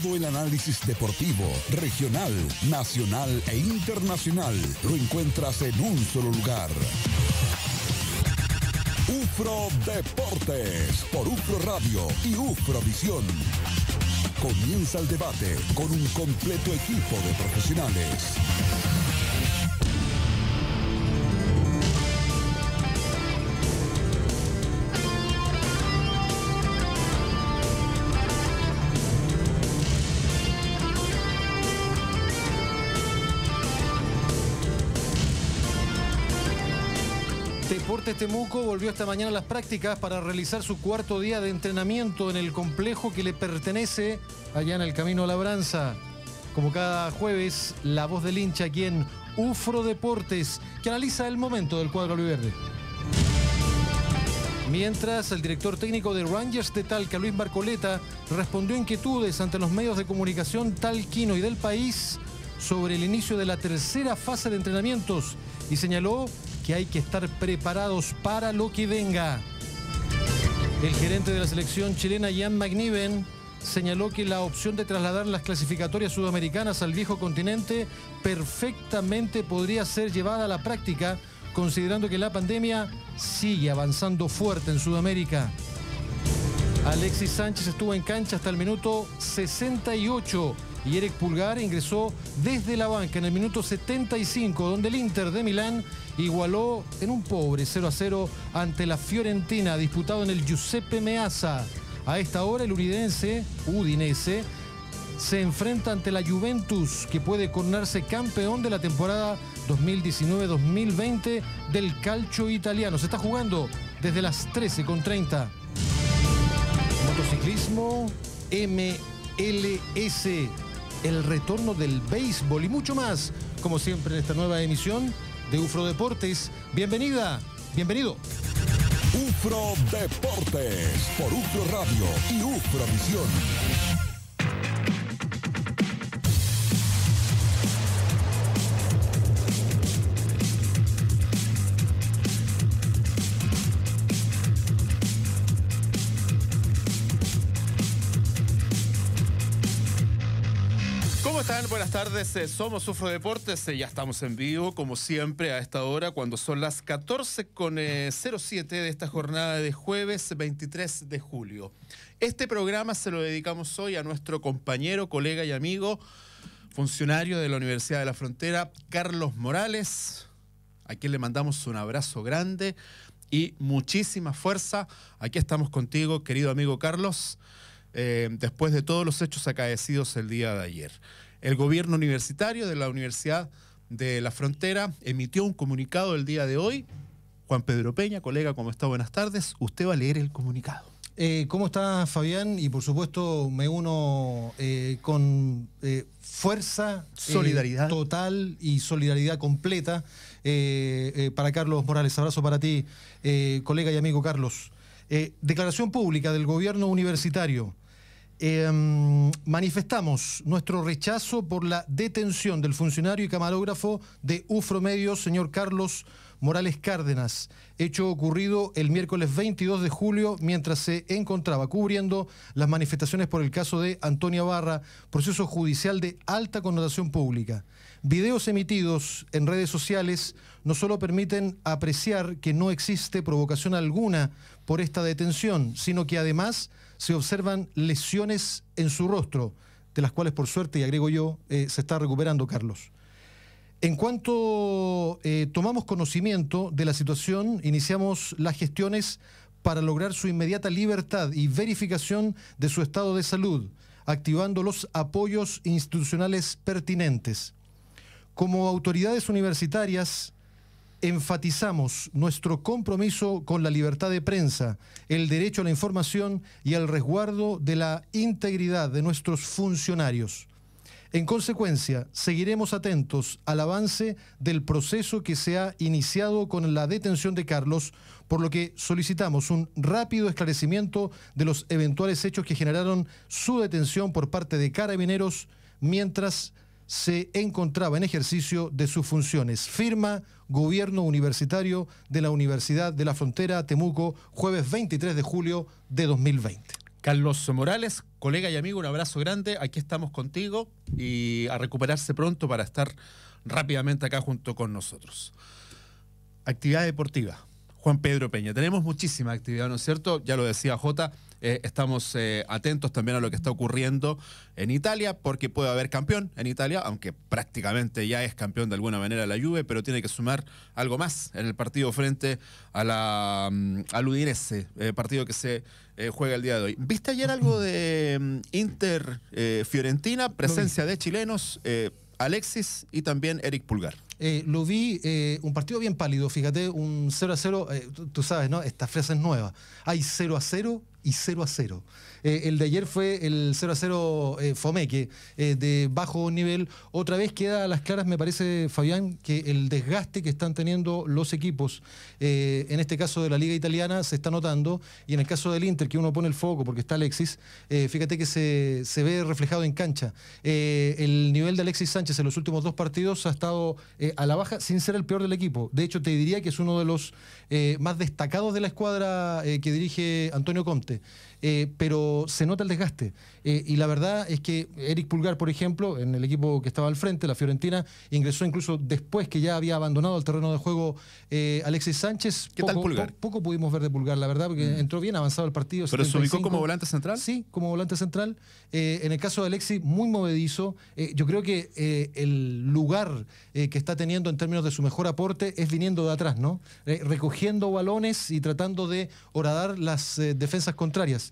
Todo el análisis deportivo, regional, nacional e internacional lo encuentras en un solo lugar. Ufro Deportes por Ufro Radio y Ufrovisión. Comienza el debate con un completo equipo de profesionales. Temuco volvió esta mañana a las prácticas para realizar su cuarto día de entrenamiento en el complejo que le pertenece allá en el Camino Labranza. Como cada jueves, la voz del hincha aquí en Ufro Deportes, que analiza el momento del cuadro verde. Mientras, el director técnico de Rangers de Talca, Luis Barcoleta, respondió inquietudes ante los medios de comunicación talquino y del país sobre el inicio de la tercera fase de entrenamientos y señaló que hay que estar preparados para lo que venga. El gerente de la selección chilena, Jan McNiven, señaló que la opción de trasladar las clasificatorias sudamericanas al viejo continente perfectamente podría ser llevada a la práctica, considerando que la pandemia sigue avanzando fuerte en Sudamérica. Alexis Sánchez estuvo en cancha hasta el minuto 68 y Eric Pulgar ingresó desde la banca en el minuto 75, donde el Inter de Milán igualó en un pobre 0 a 0 ante la Fiorentina, disputado en el Giuseppe Meazza. A esta hora el uridense, Udinese, se enfrenta ante la Juventus, que puede coronarse campeón de la temporada 2019-2020 del calcio italiano. Se está jugando desde las 13.30. Motociclismo MLS el retorno del béisbol y mucho más, como siempre en esta nueva emisión de UFRO Deportes. Bienvenida, bienvenido. UFRO Deportes por UFRO Radio y UFRO Visión. tardes, eh, somos Sufro Deportes, eh, ya estamos en vivo como siempre a esta hora cuando son las 14 con 07 eh, de esta jornada de jueves 23 de julio. Este programa se lo dedicamos hoy a nuestro compañero, colega y amigo, funcionario de la Universidad de la Frontera, Carlos Morales, a quien le mandamos un abrazo grande y muchísima fuerza. Aquí estamos contigo, querido amigo Carlos, después de todos los hechos acaecidos el día de ayer. El gobierno universitario de la Universidad de la Frontera emitió un comunicado el día de hoy. Juan Pedro Peña, colega, ¿cómo está? Buenas tardes. Usted va a leer el comunicado. Eh, ¿Cómo está Fabián? Y por supuesto me uno eh, con eh, fuerza, solidaridad total y solidaridad completa para Carlos Morales. Abrazo para ti, colega y amigo Carlos. declaración pública del gobierno universitario. Em, manifestamos nuestro rechazo por la detención del funcionario y camarógrafo de UFRO Medios, señor Carlos Morales Cárdenas, hecho ocurrido el miércoles 22 de julio mientras se encontraba cubriendo las manifestaciones por el caso de Antonio Barra, proceso judicial de alta connotación pública. Videos emitidos en redes sociales no solo permiten apreciar que no existe provocación alguna por esta detención, sino que además se observan lesiones en su rostro, de las cuales por suerte, y agrego yo, eh, se está recuperando Carlos. En cuanto eh, tomamos conocimiento de la situación, iniciamos las gestiones para lograr su inmediata libertad y verificación de su estado de salud, activando los apoyos institucionales pertinentes. Como autoridades universitarias, enfatizamos nuestro compromiso con la libertad de prensa, el derecho a la información y el resguardo de la integridad de nuestros funcionarios. En consecuencia, seguiremos atentos al avance del proceso que se ha iniciado con la detención de Carlos, por lo que solicitamos un rápido esclarecimiento de los eventuales hechos que generaron su detención por parte de carabineros mientras se encontraba en ejercicio de sus funciones. Firma Gobierno Universitario de la Universidad de la Frontera, Temuco, jueves 23 de julio de 2020. Carlos Morales, colega y amigo, un abrazo grande. Aquí estamos contigo y a recuperarse pronto para estar rápidamente acá junto con nosotros. Actividad deportiva. Juan Pedro Peña, tenemos muchísima actividad, ¿no es cierto? Ya lo decía Jota, eh, estamos eh, atentos también a lo que está ocurriendo en Italia, porque puede haber campeón en Italia, aunque prácticamente ya es campeón de alguna manera la Juve, pero tiene que sumar algo más en el partido frente a la, mm, al Udinese, eh, partido que se juega el día de hoy. ¿Viste ayer algo de mm, Inter Fiorentina, presencia de chilenos? Alexis y también Eric Pulgar. lo vi un partido bien pálido, fíjate, un 0 a 0, tú, sabes, ¿no? Esta fresa es nueva. Hay 0 a 0 y 0 a 0. Eh, el de ayer fue el 0 a 0 eh, Fomeque, eh, de bajo nivel. Otra vez queda a las claras, me parece, Fabián, que el desgaste que están teniendo los equipos, en este caso de la Liga Italiana, se está notando. Y en el caso del Inter, que uno pone el foco porque está Alexis, fíjate que se, se, ve reflejado en cancha. el nivel de Alexis Sánchez en los últimos dos partidos ha estado a la baja sin ser el peor del equipo. De hecho, te diría que es uno de los más destacados de la escuadra que dirige Antonio Conte. Yeah. Eh, pero se nota el desgaste. Eh, y la verdad es que Eric Pulgar, por ejemplo, en el equipo que estaba al frente, la Fiorentina, ingresó incluso después que ya había abandonado el terreno de juego eh, Alexis Sánchez. ¿Qué poco, tal Pulgar? poco pudimos ver de Pulgar, la verdad, porque mm. entró bien avanzado el partido. ¿Pero se ubicó como volante central? Sí, como volante central. en el caso de Alexis, muy movedizo. yo creo que el lugar que está teniendo en términos de su mejor aporte es viniendo de atrás, ¿no? recogiendo balones y tratando de horadar las defensas contrarias.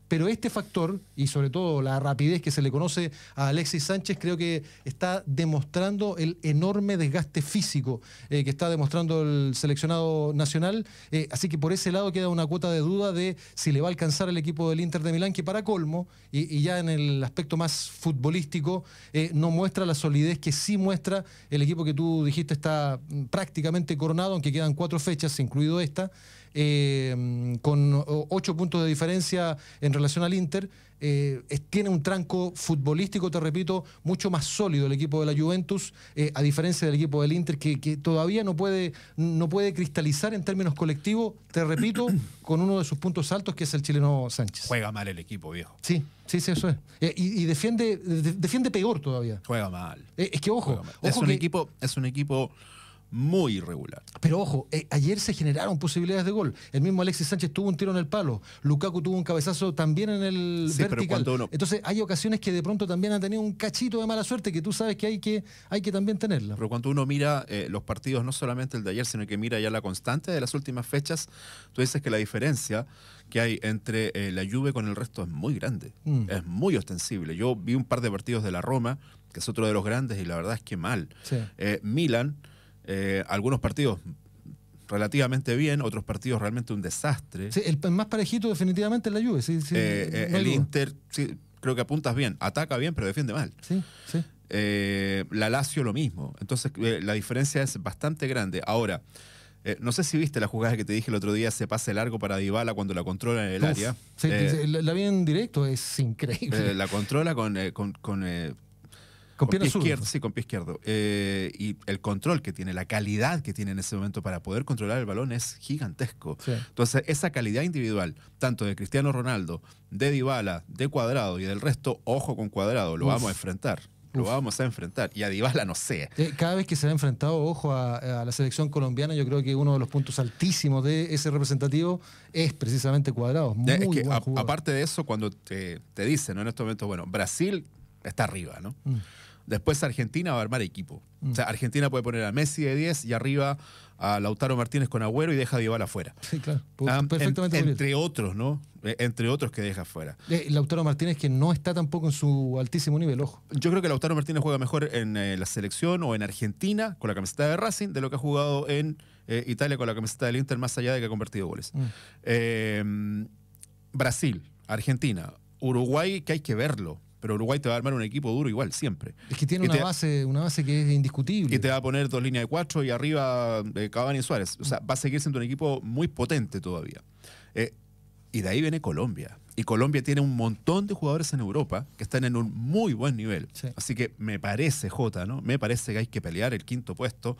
Pero este factor, y sobre todo la rapidez que se le conoce a Alexis Sánchez, creo que está demostrando el enorme desgaste físico eh, que está demostrando el seleccionado nacional. Eh, así que por ese lado queda una cuota de duda de si le va a alcanzar el equipo del Inter de Milán, que para colmo, y, ya en el aspecto más futbolístico, eh, no muestra la solidez que sí muestra el equipo que tú dijiste está mm, prácticamente coronado, aunque quedan cuatro fechas, incluido esta, con ocho puntos de diferencia en relación relación al Inter, eh, tiene un tranco futbolístico, te repito, mucho más sólido el equipo de la Juventus, eh, a diferencia del equipo del Inter, que, todavía no puede, no puede cristalizar en términos colectivos, te repito, con uno de sus puntos altos, que es el chileno Sánchez. Juega mal el equipo, viejo. Sí, sí, sí, eso es. Eh, y, defiende, defiende peor todavía. Juega mal. es que ojo. es, un equipo, es un equipo muy irregular. Pero ojo, eh, ayer se generaron posibilidades de gol. El mismo Alexis Sánchez tuvo un tiro en el palo. Lukaku tuvo un cabezazo también en el vertical. Entonces hay ocasiones que de pronto también han tenido un cachito de mala suerte que tú sabes que hay que, hay que también tenerla. Pero cuando uno mira eh, los partidos, no solamente el de ayer, sino que mira ya la constante de las últimas fechas, tú dices que la diferencia que hay entre eh, la lluvia con el resto es muy grande, mm. es muy ostensible. Yo vi un par de partidos de la Roma, que es otro de los grandes, y la verdad es que mal. Milan eh, algunos partidos relativamente bien, otros partidos realmente un desastre. el más parejito definitivamente es la Juve. Eh, eh, el Inter, creo que apuntas bien, ataca bien, pero defiende mal. Sí, la Lazio lo mismo. Entonces la diferencia es bastante grande. Ahora, no sé si viste la jugada que te dije el otro día, se pase largo para Dybala cuando la controla en el área. la, vi en directo, es increíble. la controla con con, pie izquierdo. Sí, con pie izquierdo. Eh, y el control que tiene, la calidad que tiene en ese momento para poder controlar el balón es gigantesco. Entonces, esa calidad individual, tanto de Cristiano Ronaldo, de DiBala de Cuadrado y del resto, ojo con Cuadrado, lo vamos a enfrentar. Lo vamos a enfrentar. Y a Dybala no sé. Eh, cada vez que se ha enfrentado, ojo, a, la selección colombiana, yo creo que uno de los puntos altísimos de ese representativo es precisamente Cuadrado. aparte de eso, cuando te, dicen ¿no? en estos momentos, bueno, Brasil está arriba, ¿no? Mm. Después Argentina va a armar equipo. O mm. sea, Argentina puede poner a Messi de 10 y arriba a Lautaro Martínez con Agüero y deja a Dybala afuera. Sí, claro. Ah, perfectamente. entre otros, ¿no? Eh, entre otros que deja afuera. Eh, Lautaro Martínez que no está tampoco en su altísimo nivel, ojo. Yo creo que Lautaro Martínez juega mejor en eh, la selección o en Argentina con la camiseta de Racing de lo que ha jugado en Italia con la camiseta del Inter, más allá de que ha convertido goles. Mm. Brasil, Argentina, Uruguay, que hay que verlo pero Uruguay te va a armar un equipo duro igual, siempre. Es que tiene una, base, que es indiscutible. Y te va a poner dos líneas de cuatro y arriba eh, Cavani y Suárez. O sea, va a seguir siendo un equipo muy potente todavía. Eh, y de ahí viene Colombia. Y Colombia tiene un montón de jugadores en Europa que están en un muy buen nivel. Así que me parece, Jota, ¿no? Me parece que hay que pelear el quinto puesto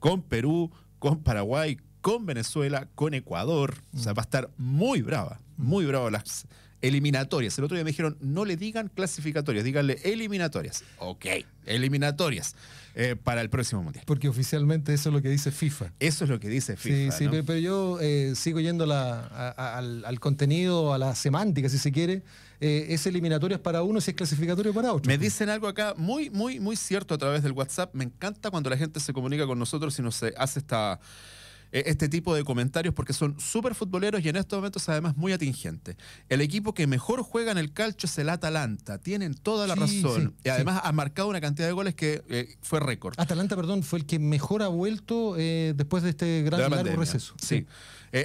con Perú, con Paraguay, con Venezuela, con Ecuador. O sea, mm. va a estar muy brava, muy brava las eliminatorias. El otro día me dijeron, no le digan clasificatorias, díganle eliminatorias. Ok, eliminatorias eh, para el próximo Mundial. Porque oficialmente eso es lo que dice FIFA. Eso es lo que dice FIFA. Sí, sí, pero, yo eh, sigo yendo al, contenido, a la semántica, si se quiere. Eh, es eliminatorias para uno si es clasificatorio para otro. Me dicen algo acá muy, muy, muy cierto a través del WhatsApp. Me encanta cuando la gente se comunica con nosotros y nos hace esta eh, este tipo de comentarios porque son súper futboleros y en estos momentos además muy atingentes. El equipo que mejor juega en el calcio es el Atalanta, tienen toda la razón. y además ha marcado una cantidad de goles que eh, fue récord. Atalanta, perdón, fue el que mejor ha vuelto eh, después de este gran largo receso. Sí.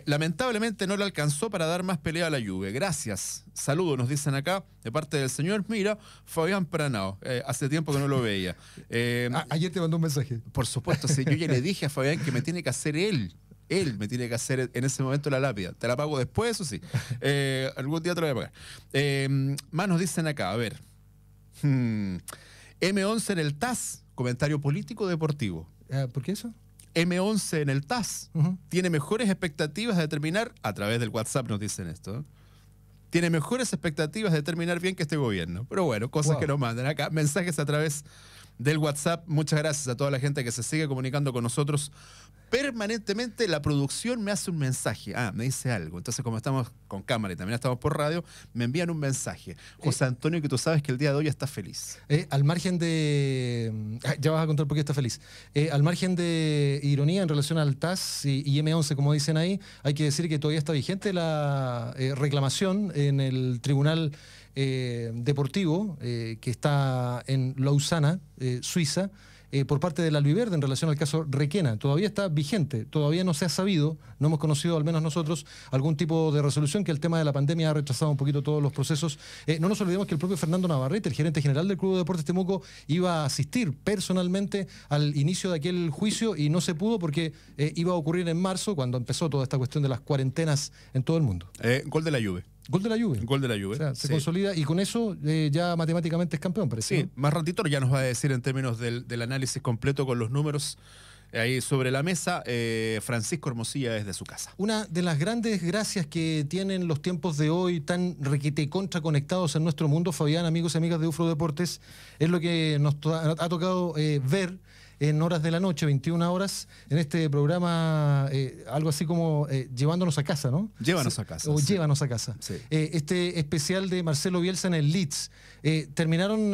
lamentablemente no le alcanzó para dar más pelea a la lluvia. Gracias. Saludos, nos dicen acá, de parte del señor. Mira, Fabián Pranao, hace tiempo que no lo veía. ayer te mandó un mensaje. Por supuesto, sí, yo ya le dije a Fabián que me tiene que hacer él él me tiene que hacer en ese momento la lápida. Te la pago después, o sí. Eh, algún día te la voy a pagar. Em, más nos dicen acá, a ver. M11 hmm. en el TAS, comentario político deportivo. Ah, ¿Por qué eso? M11 en el TAS tiene mejores expectativas de terminar, a través del WhatsApp nos dicen esto, tiene mejores expectativas de terminar bien que este gobierno. Pero bueno, cosas que nos mandan acá, mensajes a través del WhatsApp. Muchas gracias a toda la gente que se sigue comunicando con nosotros permanentemente la producción me hace un mensaje. Ah, me dice algo. Entonces, como estamos con cámara y también estamos por radio, me envían un mensaje. José eh, Antonio, que tú sabes que el día de hoy está feliz. Eh, al margen de. Mm, ah, ya vas a contar por qué está feliz. Eh, al margen de ironía en relación al TAS y, M11, como dicen ahí, hay que decir que todavía está vigente la reclamación en el Tribunal Deportivo que está en Lausana, Suiza eh, por parte del Albiverde en relación al caso Requena. Todavía está vigente, todavía no se ha sabido, no hemos conocido, al menos nosotros, algún tipo de resolución que el tema de la pandemia ha rechazado un poquito todos los procesos. Eh, no nos olvidemos que el propio Fernando Navarrete, el gerente general del Club de Deportes Temuco, iba a asistir personalmente al inicio de aquel juicio y no se pudo porque eh, iba a ocurrir en marzo, cuando empezó toda esta cuestión de las cuarentenas en todo el mundo. gol de la lluvia. Gol de la lluvia. Gol de la lluvia. se consolida y con eso eh, ya matemáticamente es campeón, parece. Sí, más ratito ya nos va a decir en términos del, análisis completo con los números eh, ahí sobre la mesa, eh, Francisco Hermosilla desde su casa. Una de las grandes gracias que tienen los tiempos de hoy tan requete contra conectados en nuestro mundo, Fabián, amigos y amigas de UFRO Deportes, es lo que nos ha tocado ver en horas de la noche, 21 horas, en este programa, eh, algo así como eh, Llevándonos a casa, ¿no? Llévanos a casa. O Llévanos a casa. Eh, este especial de Marcelo Bielsa en el Leeds. terminaron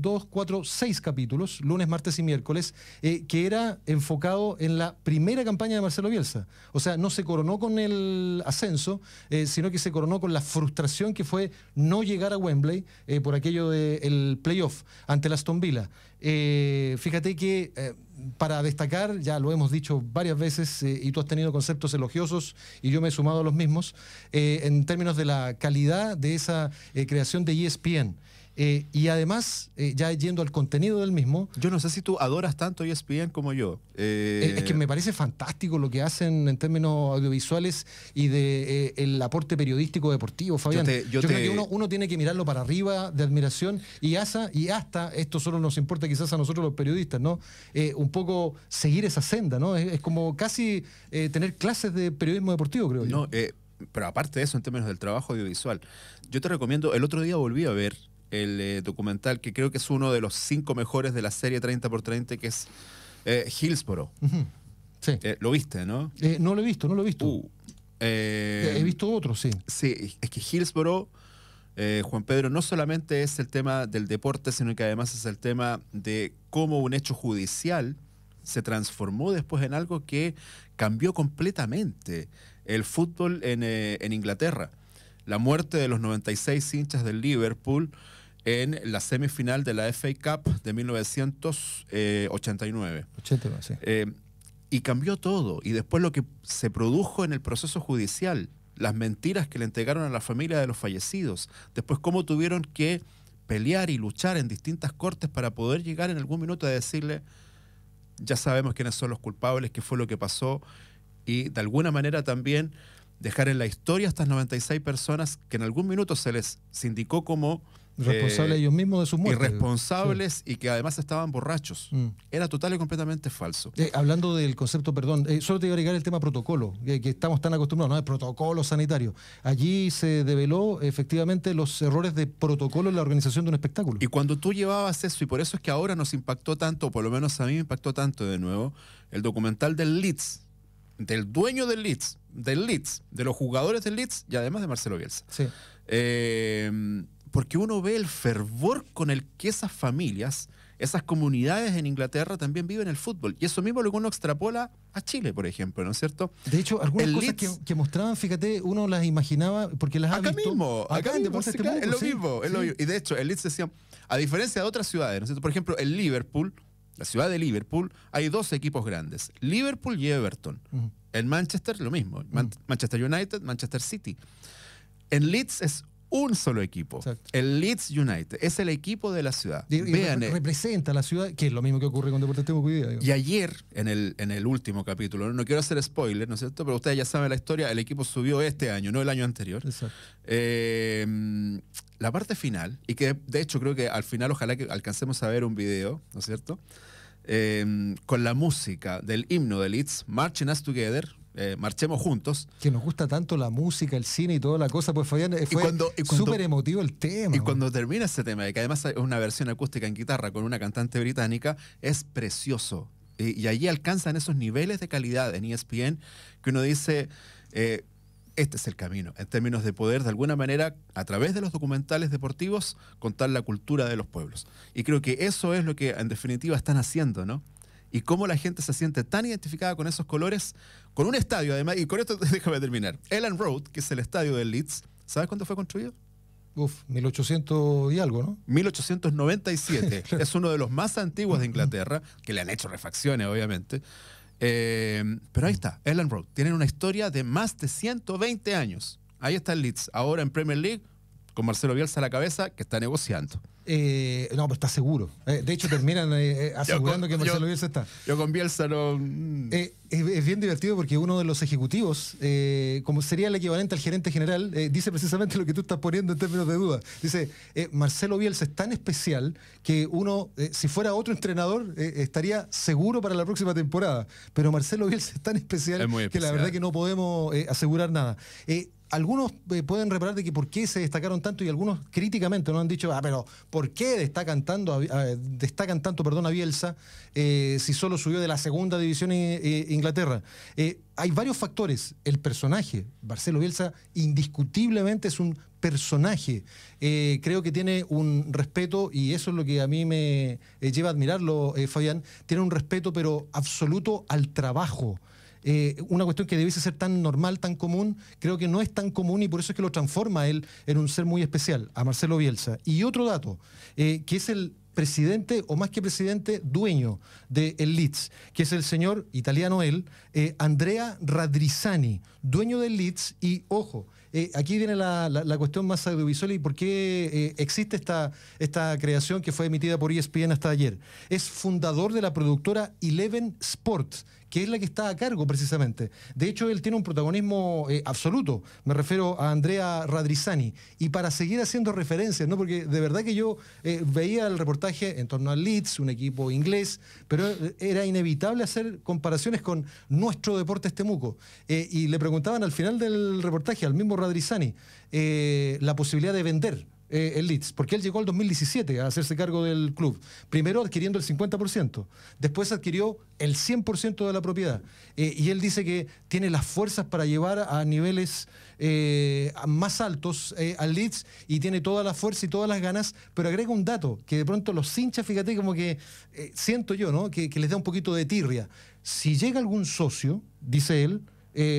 dos, cuatro, seis capítulos, lunes, martes y miércoles, que era enfocado en la primera campaña de Marcelo Bielsa. O sea, no se coronó con el ascenso, sino que se coronó con la frustración que fue no llegar a Wembley por aquello del playoff ante el Aston Villa. Eh, fíjate que eh, para destacar, ya lo hemos dicho varias veces eh, y tú has tenido conceptos elogiosos y yo me he sumado a los mismos, en términos de la calidad de esa creación de ESPN. Eh, y además, eh, ya yendo al contenido del mismo. Yo no sé si tú adoras tanto ESPN como yo. Eh, es, que me parece fantástico lo que hacen en términos audiovisuales y de el aporte periodístico deportivo, Fabián. Yo, creo que uno, tiene que mirarlo para arriba de admiración y hasta, y hasta, esto solo nos importa quizás a nosotros los periodistas, ¿no? un poco seguir esa senda, ¿no? Es, como casi tener clases de periodismo deportivo, creo no, pero aparte de eso, en términos del trabajo audiovisual, yo te recomiendo, el otro día volví a ver el eh, documental que creo que es uno de los cinco mejores de la serie 30x30, que es eh, Hillsborough. Eh, ¿Lo viste, no? no lo he visto, no lo he visto. Uh, he visto otro, sí. Sí, es que Hillsborough, Juan Pedro, no solamente es el tema del deporte, sino que además es el tema de cómo un hecho judicial se transformó después en algo que cambió completamente el fútbol en, en Inglaterra la muerte de los 96 hinchas del Liverpool en la semifinal de la FA Cup de 1989. Eh, eh, y cambió todo. Y después lo que se produjo en el proceso judicial, las mentiras que le entregaron a la familia de los fallecidos, después cómo tuvieron que pelear y luchar en distintas cortes para poder llegar en algún minuto a decirle, ya sabemos quiénes son los culpables, qué fue lo que pasó, y de alguna manera también dejar en la historia a estas 96 personas que en algún minuto se les indicó como Responsables eh, ellos mismos de sus muertes. Irresponsables y que además estaban borrachos. Mm. Era total y completamente falso. Eh, hablando del concepto, perdón, eh, solo te iba a agregar el tema protocolo, que estamos tan acostumbrados, ¿no? El protocolo sanitario. Allí se develó efectivamente los errores de protocolo en la organización de un espectáculo. Y cuando tú llevabas eso, y por eso es que ahora nos impactó tanto, o por lo menos a mí me impactó tanto de nuevo, el documental del Leeds, del dueño del Leeds, del Leeds, de los jugadores del Leeds y además de Marcelo Bielsa. Sí porque uno ve el fervor con el que esas familias, esas comunidades en Inglaterra también viven el fútbol. Y eso mismo lo que uno extrapola a Chile, por ejemplo, ¿no es cierto? De hecho, algunas cosas que, mostraban, fíjate, uno las imaginaba porque las acá ha visto, mismo, acá, mismo, este es, lo mismo, es lo mismo. Y de hecho, el Leeds decía, a diferencia de otras ciudades, ¿no es cierto? Por ejemplo, el Liverpool, la ciudad de Liverpool, hay dos equipos grandes, Liverpool y Everton. En Manchester, lo mismo, Manchester United, Manchester City. En Leeds es un solo equipo. El Leeds United es el equipo de la ciudad. Eh, representa a la ciudad, que es lo mismo que ocurre con Deportes Temuco. Y ayer, en el, último capítulo, no quiero hacer spoiler, ¿no es cierto? Pero ustedes ya saben la historia, el equipo subió este año, no el año anterior. Em, la parte final, y que de hecho creo que al final ojalá que alcancemos a ver un video, ¿no es cierto? Em, con la música del himno de Leeds, Marching Us Together, eh, marchemos juntos. Que nos gusta tanto la música, el cine y toda la cosa, pues Fabián, eh, fue súper emotivo el tema. Y cuando termina ese tema, que además es una versión acústica en guitarra con una cantante británica, es precioso. Y, allí alcanzan esos niveles de calidad en ESPN que uno dice, eh, este es el camino, en términos de poder, de alguna manera, a través de los documentales deportivos, contar la cultura de los pueblos. Y creo que eso es lo que en definitiva están haciendo, ¿no? y cómo la gente se siente tan identificada con esos colores, con un estadio además, y con esto déjame terminar. Ellen Road, que es el estadio del Leeds, ¿sabes cuándo fue construido? Uf, 1800 y algo, ¿no? 1897. es uno de los más antiguos de Inglaterra, que le han hecho refacciones, obviamente. Eh, pero ahí está, Ellen Road. Tiene una historia de más de 120 años. Ahí está el Leeds, ahora en Premier League, con Marcelo Bielsa a la cabeza, que está negociando. Eh, no, pero pues está seguro. Eh, de hecho, terminan eh, asegurando que Marcelo Bielsa está. Yo con Bielsa no. Mm. Es, bien divertido porque uno de los ejecutivos, como sería el equivalente al gerente general, dice precisamente lo que tú estás poniendo en términos de duda. Dice: Marcelo Bielsa es tan especial que uno, si fuera otro entrenador, estaría seguro para la próxima temporada. Pero Marcelo Bielsa es tan especial, especial. que la verdad que no podemos asegurar nada algunos eh, pueden reparar de que por qué se destacaron tanto y algunos críticamente no han dicho, ah, pero ¿por qué destacan tanto, a, tanto perdón, a Bielsa eh, si solo subió de la segunda división Inglaterra? Eh, hay varios factores. El personaje, Marcelo Bielsa, indiscutiblemente es un personaje. creo que tiene un respeto, y eso es lo que a mí me lleva a admirarlo, Fabián, tiene un respeto pero absoluto al trabajo. Eh, una cuestión que debiese ser tan normal, tan común, creo que no es tan común y por eso es que lo transforma él en un ser muy especial, a Marcelo Bielsa. Y otro dato, eh, que es el presidente, o más que presidente, dueño de el que es el señor italiano él, eh, Andrea Radrizzani, dueño del Leeds, y ojo, aquí viene la, cuestión más audiovisual y por qué existe esta, esta creación que fue emitida por ESPN hasta ayer. Es fundador de la productora Eleven Sports, que es la que está a cargo precisamente. De hecho, él tiene un protagonismo eh, absoluto. Me refiero a Andrea Radrizani. Y para seguir haciendo referencias, ¿no? Porque de verdad que yo eh, veía el reportaje en torno a Leeds, un equipo inglés, pero eh, era inevitable hacer comparaciones con nuestro deporte estemuco. y le preguntaban al final del reportaje, al mismo Radrizani, la posibilidad de vender eh, el Leeds, porque él llegó al 2017 a hacerse cargo del club, primero adquiriendo el 50%, después adquirió el 100% de la propiedad, eh, y él dice que tiene las fuerzas para llevar a niveles eh, más altos al Leeds y tiene toda la fuerza y todas las ganas, pero agrega un dato que de pronto los hinchas, fíjate, como que siento yo, ¿no? Que, les da un poquito de tirria. Si llega algún socio, dice él,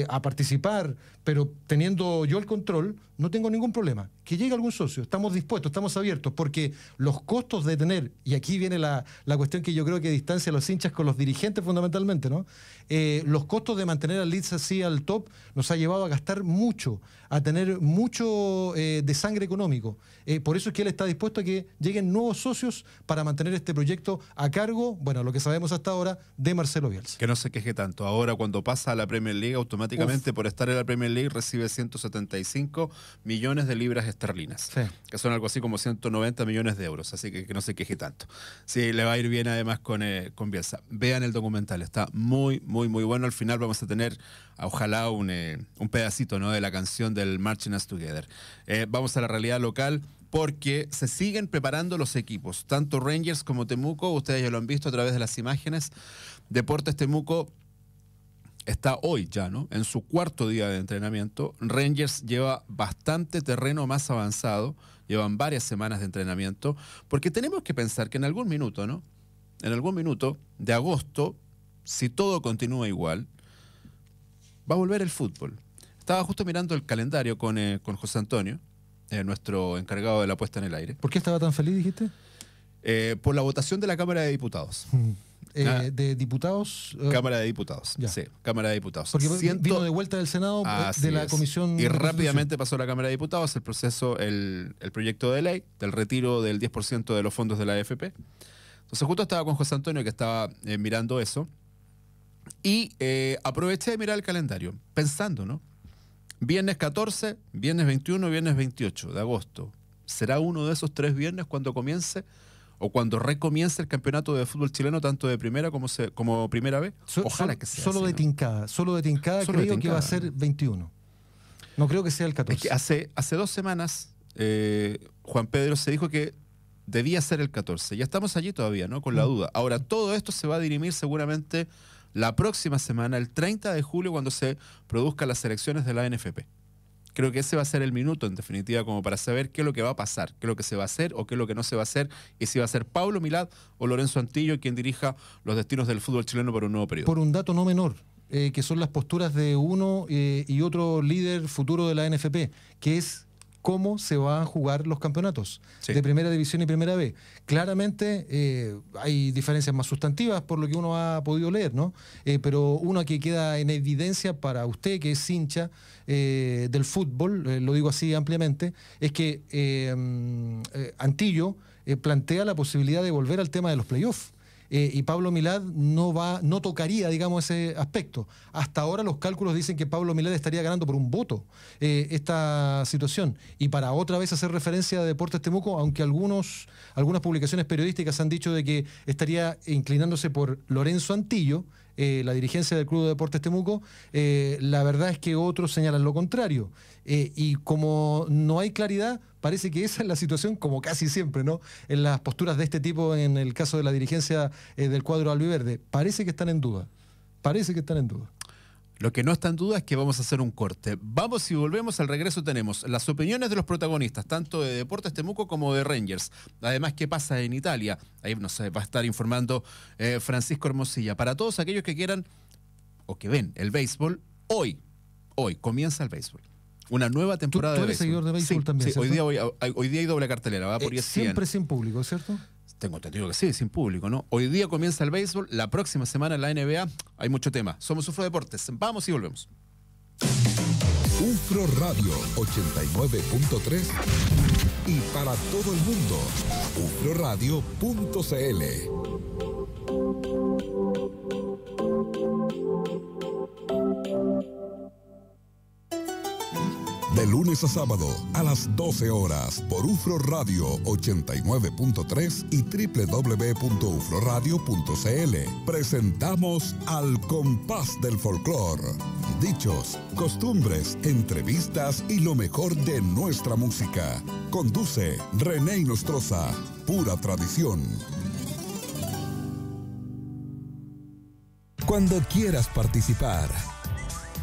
a participar, pero teniendo yo el control, no tengo ningún problema. Que llegue algún socio, estamos dispuestos, estamos abiertos, porque los costos de tener, y aquí viene la, cuestión que yo creo que distancia a los hinchas con los dirigentes fundamentalmente, ¿no? Eh, los costos de mantener al Leeds así al top nos ha llevado a gastar mucho, a tener mucho eh, de sangre económico. Eh, por eso es que él está dispuesto a que lleguen nuevos socios para mantener este proyecto a cargo, bueno, lo que sabemos hasta ahora, de Marcelo Bielsa. Que no se queje tanto. Ahora, cuando pasa a la Premier League, automáticamente por estar en la Premier League, recibe 175 millones de libras esterlinas, que son algo así como 190 millones de euros, así que, no se queje tanto. Sí, le va a ir bien además eh, con, Bielsa. Vean el documental, está muy, muy, muy bueno. Al final vamos a tener, ojalá, eh, un, pedacito ¿no? de la canción del Marching Us Together. Eh, vamos a la realidad local porque se siguen preparando los equipos, tanto Rangers como Temuco, ustedes ya lo han visto a través de las imágenes. Deportes Temuco está hoy ya, ¿no? En su cuarto día de entrenamiento, Rangers lleva bastante terreno más avanzado, llevan varias semanas de entrenamiento, porque tenemos que pensar que en algún minuto, ¿no? En algún minuto de agosto, si todo continúa igual, va a volver el fútbol. Estaba justo mirando el calendario con, eh, con José Antonio, eh, nuestro encargado de la puesta en el aire. ¿Por qué estaba tan feliz, dijiste? Eh, por la votación de la Cámara de Diputados. Mm. Eh, ah. de diputados. Eh, Cámara de Diputados. Ya. Sí, Cámara de Diputados. Porque vino de vuelta del Senado eh, de la Comisión. Y rápidamente pasó a la Cámara de Diputados el proceso, el, proyecto de ley del retiro del 10% de los fondos de la AFP. Entonces, justo estaba con José Antonio que estaba mirando eso. Y aproveché de mirar el calendario, pensando, ¿no? Viernes 14, viernes 21, viernes 28 de agosto. ¿Será uno de esos tres viernes cuando comience o cuando recomience el campeonato de fútbol chileno, tanto de primera como, se, como primera vez? Ojalá que sea. Solo de tincada, solo de tincada creo que va a ser 21. No creo que sea el 14. hace, hace dos semanas eh, Juan Pedro se dijo que debía ser el 14. Ya estamos allí todavía, ¿no? Con la mm. duda. Ahora, todo esto se va a dirimir seguramente la próxima semana, el 30 de julio, cuando se produzcan las elecciones de la NFP. Creo que ese va a ser el minuto, en definitiva, como para saber qué es lo que va a pasar, qué es lo que se va a hacer o qué es lo que no se va a hacer, y si va a ser Pablo Milad o Lorenzo Antillo quien dirija los destinos del fútbol chileno para un nuevo periodo. Por un dato no menor, eh, que son las posturas de uno eh, y otro líder futuro de la NFP, que es cómo se van a jugar los campeonatos de primera división y primera B. Claramente eh, hay diferencias más sustantivas por lo que uno ha podido leer, ¿no? Eh, pero una que queda en evidencia para usted, que es hincha eh, del fútbol, lo digo así ampliamente, es que Antillo plantea la posibilidad de volver al tema de los playoffs. Eh, y Pablo Milad no, va, no tocaría, digamos, ese aspecto. Hasta ahora los cálculos dicen que Pablo Milad estaría ganando por un voto eh, esta situación. Y para otra vez hacer referencia a Deportes Temuco, aunque algunos, algunas publicaciones periodísticas han dicho de que estaría inclinándose por Lorenzo Antillo, eh, la dirigencia del Club de Deportes Temuco, eh, la verdad es que otros señalan lo contrario. Eh, y como no hay claridad, parece que esa es la situación, como casi siempre, ¿no? En las posturas de este tipo, en el caso de la dirigencia del cuadro albiverde, parece que están en duda. Parece que están en duda. Lo que no está en duda es que vamos a hacer un corte. Vamos y volvemos. Al regreso tenemos las opiniones de los protagonistas, tanto de Deportes Temuco como de Rangers. Además, ¿qué pasa en Italia? Ahí nos va a estar informando eh, Francisco Hermosilla. Para todos aquellos que quieran o que ven el béisbol, hoy, hoy comienza el béisbol una nueva temporada ¿Tú, de seguidor de béisbol también. hoy, día día hay doble cartelera, va eh, Siempre sin público, ¿cierto? Tengo entendido que sí, sin público, ¿no? Hoy día comienza el béisbol, la próxima semana en la NBA hay mucho tema. Somos Ufro Deportes, vamos y volvemos. Ufro Radio 89.3 y para todo el mundo, ufroradio.cl. De lunes a sábado a las 12 horas por UFRO Radio 89.3 y www.ufroradio.cl. Presentamos Al Compás del Folclor. Dichos, costumbres, entrevistas y lo mejor de nuestra música. Conduce René Nostroza, pura tradición. Cuando quieras participar.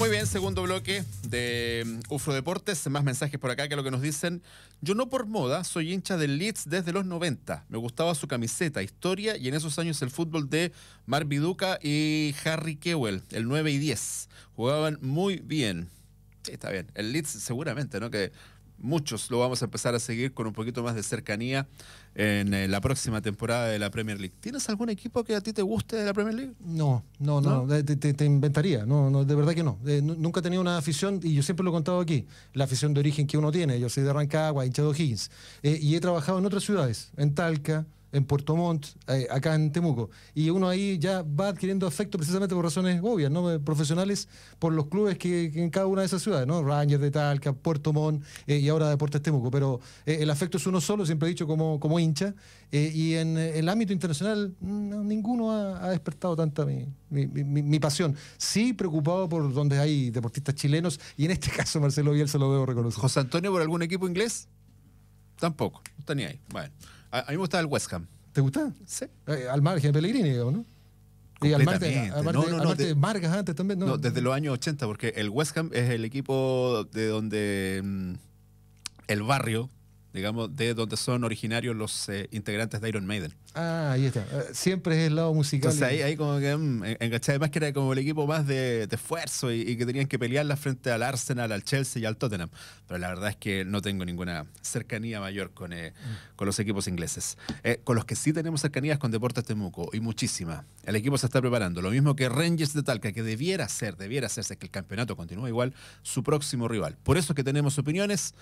Muy bien, segundo bloque de mm, Ufro Deportes. Más mensajes por acá que lo que nos dicen. Yo no por moda, soy hincha del Leeds desde los 90. Me gustaba su camiseta, historia y en esos años el fútbol de Biduca y Harry Kewell, el 9 y 10. Jugaban muy bien. Sí, está bien. El Leeds seguramente, ¿no? Que muchos lo vamos a empezar a seguir con un poquito más de cercanía en eh, la próxima temporada de la Premier League. ¿Tienes algún equipo que a ti te guste de la Premier League? No, no, no, Te, inventaría, no, no, de verdad que no. Eh, nunca he tenido una afición, y yo siempre lo he contado aquí, la afición de origen que uno tiene. Yo soy de Rancagua, hinchado Higgins, eh, y he trabajado en otras ciudades, en Talca, en Puerto Montt, eh, acá en Temuco. Y uno ahí ya va adquiriendo afecto precisamente por razones obvias, ¿no? Profesionales, por los clubes que, en cada una de esas ciudades, ¿no? Rangers de Talca, Puerto Montt eh, y ahora Deportes Temuco. Pero eh, el afecto es uno solo, siempre he dicho, como, como hincha. y en el ámbito internacional, ninguno ha, despertado tanta mi, mi, pasión. Sí, preocupado por donde hay deportistas chilenos, y en este caso Marcelo Bielsa lo debo reconocer. ¿José Antonio por algún equipo inglés? Tampoco, no ni ahí. Bueno. A, mí me gustaba el West Ham. ¿Te gusta? Sí. Eh, al margen de Pellegrini, digamos, ¿no? Y al margen, de, Marcas antes también. No. desde los años 80, porque el West Ham es el equipo de donde mm, el barrio digamos, de donde son originarios los eh, integrantes de Iron Maiden. Ah, ahí está. Ah, siempre es el lado musical. Entonces ahí, ahí como que mmm, además que era como el equipo más de, esfuerzo y, que tenían que pelearla frente al Arsenal, al Chelsea y al Tottenham. Pero la verdad es que no tengo ninguna cercanía mayor con, eh, mm. con los equipos ingleses. Eh, con los que sí tenemos cercanías con Deportes Temuco y muchísima. El equipo se está preparando. Lo mismo que Rangers de Talca, que debiera ser, debiera hacerse que el campeonato continúe igual, su próximo rival. Por eso es que tenemos opiniones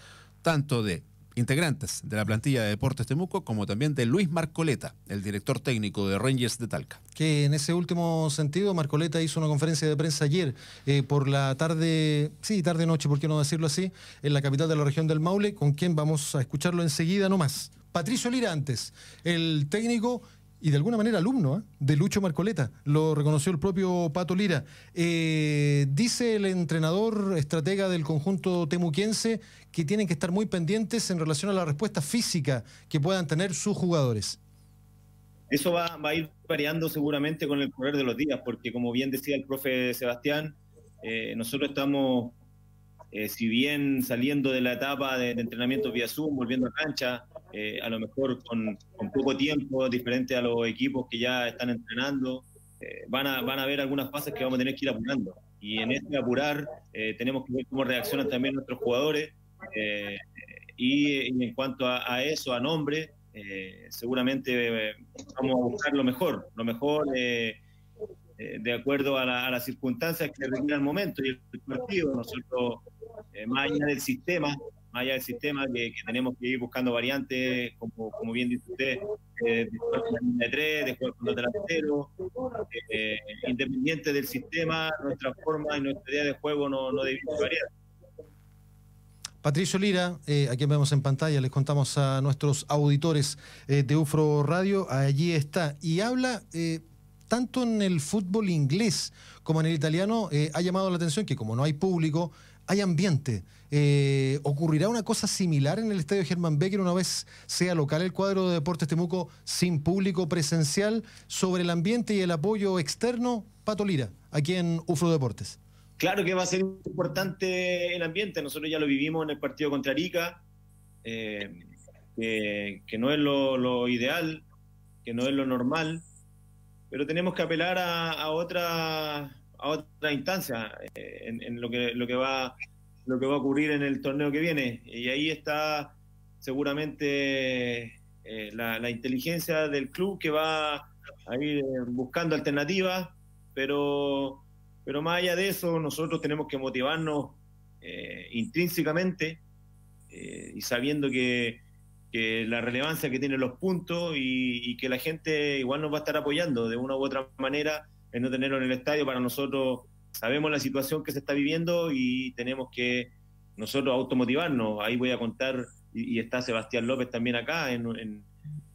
tanto de integrantes de la plantilla de Deportes Temuco, como también de Luis Marcoleta, el director técnico de Rangers de Talca. Que en ese último sentido, Marcoleta hizo una conferencia de prensa ayer eh, por la tarde, sí, tarde-noche, ¿por qué no decirlo así?, en la capital de la región del Maule, con quien vamos a escucharlo enseguida nomás. Patricio Lira antes, el técnico y de alguna manera alumno ¿eh? de Lucho Marcoleta, lo reconoció el propio Pato Lira. Eh, dice el entrenador estratega del conjunto temuquense que tienen que estar muy pendientes en relación a la respuesta física que puedan tener sus jugadores. Eso va, a ir variando seguramente con el correr de los días, porque como bien decía el profe Sebastián, eh, nosotros estamos, si bien saliendo de la etapa de, entrenamiento vía Zoom, volviendo a cancha, eh, a lo mejor con, poco tiempo, diferente a los equipos que ya están entrenando, eh, van, a, van haber algunas fases que vamos a tener que ir apurando. Y en este apurar eh, tenemos que ver cómo reaccionan también nuestros jugadores. Y, en cuanto a, eso, a nombre, seguramente vamos a buscar lo mejor, lo mejor de acuerdo a, las circunstancias que requiere el momento y el partido. Nosotros, más allá del sistema, más allá del sistema, que, tenemos que ir buscando variantes, como, como bien dice usted, eh, de jugar con el de tres, de con los eh, independiente del sistema, nuestra forma y nuestra idea de juego no, no variar. Patricio Lira, eh, aquí vemos en pantalla, les contamos a nuestros auditores de UFRO Radio, allí está, y habla tanto en el fútbol inglés como en el italiano, ha llamado la atención que como no hay público, hay ambiente. Eh, ¿Ocurrirá una cosa similar en el estadio Germán Becker una vez sea local el cuadro de Deportes Temuco sin público presencial sobre el ambiente y el apoyo externo? Pato Lira, aquí en UFRO Deportes. Claro que va a ser importante el ambiente. Nosotros ya lo vivimos en el partido contra Arica, eh, que, no es lo, ideal, que no es lo normal, pero tenemos que apelar a, otra a otra instancia eh, en, lo que lo que va lo que va a ocurrir en el torneo que viene. Y ahí está seguramente eh, la, inteligencia del club que va a ir eh, buscando alternativas, pero, pero más allá de eso, nosotros tenemos que motivarnos eh, intrínsecamente y sabiendo que, la relevancia que tienen los puntos y, y, que la gente igual nos va a estar apoyando de una u otra manera en no tenerlo en el estadio para nosotros sabemos la situación que se está viviendo y tenemos que nosotros automotivarnos. Ahí voy a contar, y, está Sebastián López también acá, en,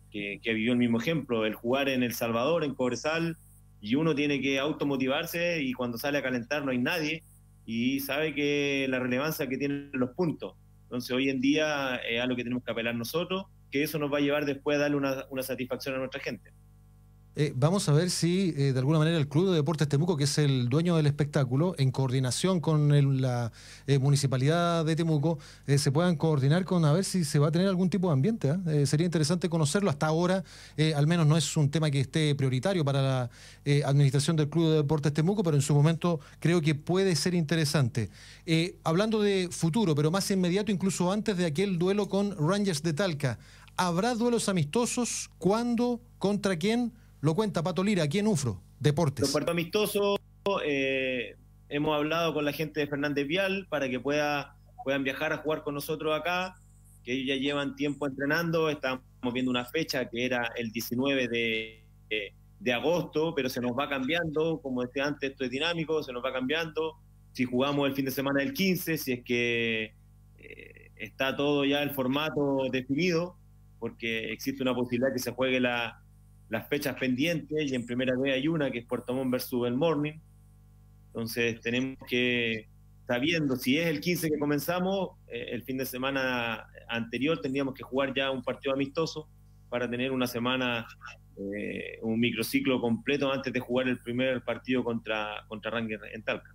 que, vivió el mismo ejemplo, el jugar en El Salvador, en Cobresal, y uno tiene que automotivarse y cuando sale a calentar no hay nadie y sabe que la relevancia que tienen los puntos. Entonces hoy en día es a lo que tenemos que apelar nosotros, que eso nos va a llevar después a darle una satisfacción a nuestra gente. Eh, vamos a ver si eh, de alguna manera el Club de Deportes Temuco, que es el dueño del espectáculo, en coordinación con la eh, Municipalidad de Temuco, se puedan coordinar con a ver si se va a tener algún tipo de ambiente. ¿ah? sería interesante conocerlo. Hasta ahora, al menos no es un tema que esté prioritario para la administración del Club de Deportes Temuco, pero en su momento creo que puede ser interesante. hablando de futuro, pero más inmediato, incluso antes de aquel duelo con Rangers de Talca, ¿habrá duelos amistosos? ¿Cuándo? ¿Contra quién? Lo cuenta Pato Lira aquí en UFRO, Deportes. Los amistoso. amistosos, eh, hemos hablado con la gente de Fernández Vial para que pueda, puedan viajar a jugar con nosotros acá, que ellos ya llevan tiempo entrenando, estamos viendo una fecha que era el 19 eh, de, agosto, pero se nos va cambiando, como decía antes, esto es dinámico, se nos va cambiando, si jugamos el fin de semana del 15, si es que eh, está todo ya el formato definido, porque existe una posibilidad que se juegue la, las fechas pendientes y en primera vez hay una que es Puerto Montt versus morning Entonces tenemos que, sabiendo si es el 15 que comenzamos, eh, el fin de semana anterior tendríamos que jugar ya un partido amistoso para tener una semana, eh, un microciclo completo antes de jugar el primer partido contra, contra en Talca.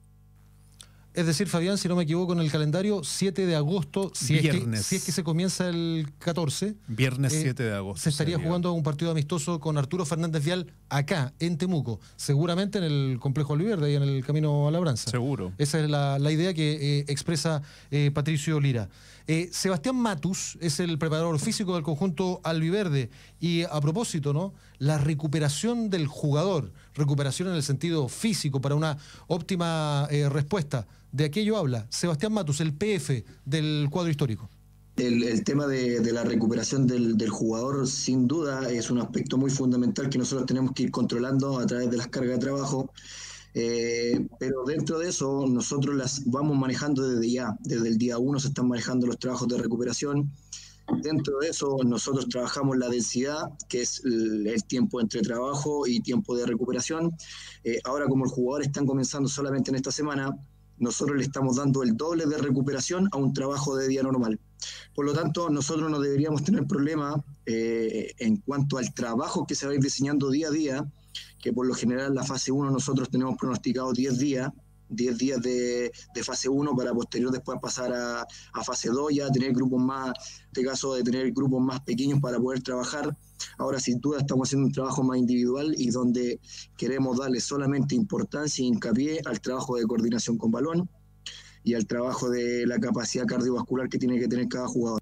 Es decir, Fabián, si no me equivoco en el calendario, 7 de agosto, si, Es, que, si es que se comienza el 14. Viernes 7 eh, de agosto. Se estaría jugando un partido amistoso con Arturo Fernández Vial acá, en Temuco. Seguramente en el complejo Oliverde, ahí en el camino a Labranza. Seguro. Esa es la, idea que eh, expresa eh, Patricio Lira. Eh, Sebastián Matus es el preparador físico del conjunto albiverde. Y a propósito, ¿no? La recuperación del jugador, recuperación en el sentido físico para una óptima eh, respuesta. De aquello habla Sebastián Matus, el PF del cuadro histórico. El, tema de, la recuperación del, del, jugador, sin duda, es un aspecto muy fundamental que nosotros tenemos que ir controlando a través de las cargas de trabajo. Eh, pero dentro de eso, nosotros las vamos manejando desde ya. Desde el día uno se están manejando los trabajos de recuperación. Dentro de eso, nosotros trabajamos la densidad, que es el, tiempo entre trabajo y tiempo de recuperación. Eh, ahora, como los jugadores están comenzando solamente en esta semana, nosotros le estamos dando el doble de recuperación a un trabajo de día normal. Por lo tanto, nosotros no deberíamos tener problema eh, en cuanto al trabajo que se va a ir diseñando día a día que por lo general la fase 1 nosotros tenemos pronosticado 10 días, 10 días de, fase 1 para posterior después pasar a, a fase 2, ya tener grupos más, en este caso de tener grupos más pequeños para poder trabajar. Ahora sin duda estamos haciendo un trabajo más individual y donde queremos darle solamente importancia y hincapié al trabajo de coordinación con balón y al trabajo de la capacidad cardiovascular que tiene que tener cada jugador.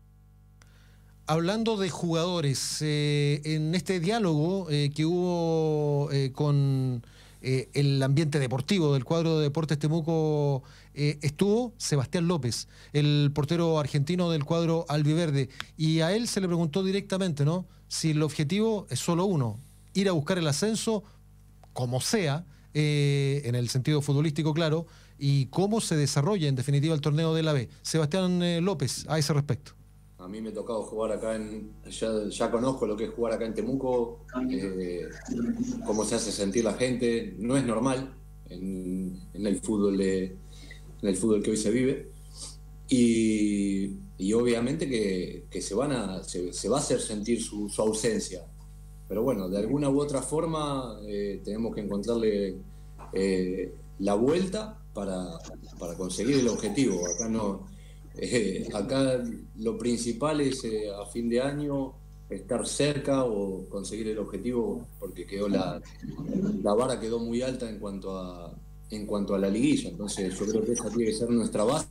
Hablando de jugadores, eh, en este diálogo eh, que hubo eh, con el ambiente deportivo del cuadro de Deportes Temuco, estuvo Sebastián López, el portero argentino del cuadro albiverde, y a él se le preguntó directamente, ¿no? Si el objetivo es solo uno, ir a buscar el ascenso, como sea, en el sentido futbolístico, claro, y cómo se desarrolla en definitiva el torneo de la B. Sebastián López, a ese respecto. A mí me ha tocado jugar acá en. Ya, conozco lo que es jugar acá en Temuco, eh, cómo se hace sentir la gente. No es normal en, el, fútbol fútbol que hoy se vive. Y, obviamente que, se, van a, se, va a hacer sentir su, ausencia. Pero bueno, de alguna u otra forma eh, tenemos que encontrarle eh, la vuelta para, para conseguir el objetivo. Acá no eh, acá lo principal es eh, a fin de año estar cerca o conseguir el objetivo porque quedó la, la vara quedó muy alta en cuanto a en cuanto a la liguilla. Entonces yo creo que esa tiene que ser nuestra base.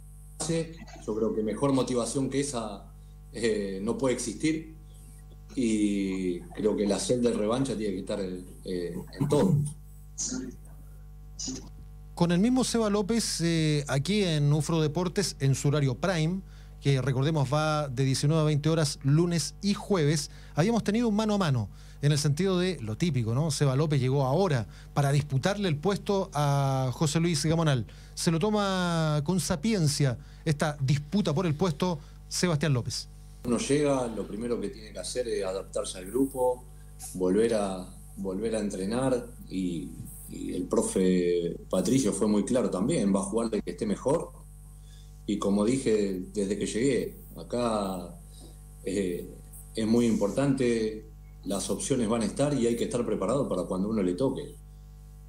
Yo creo que mejor motivación que esa eh, no puede existir. Y creo que la sed de revancha tiene que estar en, en todos. Con el mismo Seba López, eh, aquí en Ufro Deportes, en su horario Prime, que recordemos va de 19 a 20 horas lunes y jueves, habíamos tenido un mano a mano, en el sentido de lo típico, ¿no? Seba López llegó ahora para disputarle el puesto a José Luis Gamonal. Se lo toma con sapiencia esta disputa por el puesto Sebastián López. Uno llega, lo primero que tiene que hacer es adaptarse al grupo, volver a, volver a entrenar y y el profe Patricio fue muy claro también, va a jugar de que esté mejor. Y como dije desde que llegué, acá eh, es muy importante, las opciones van a estar y hay que estar preparado para cuando uno le toque.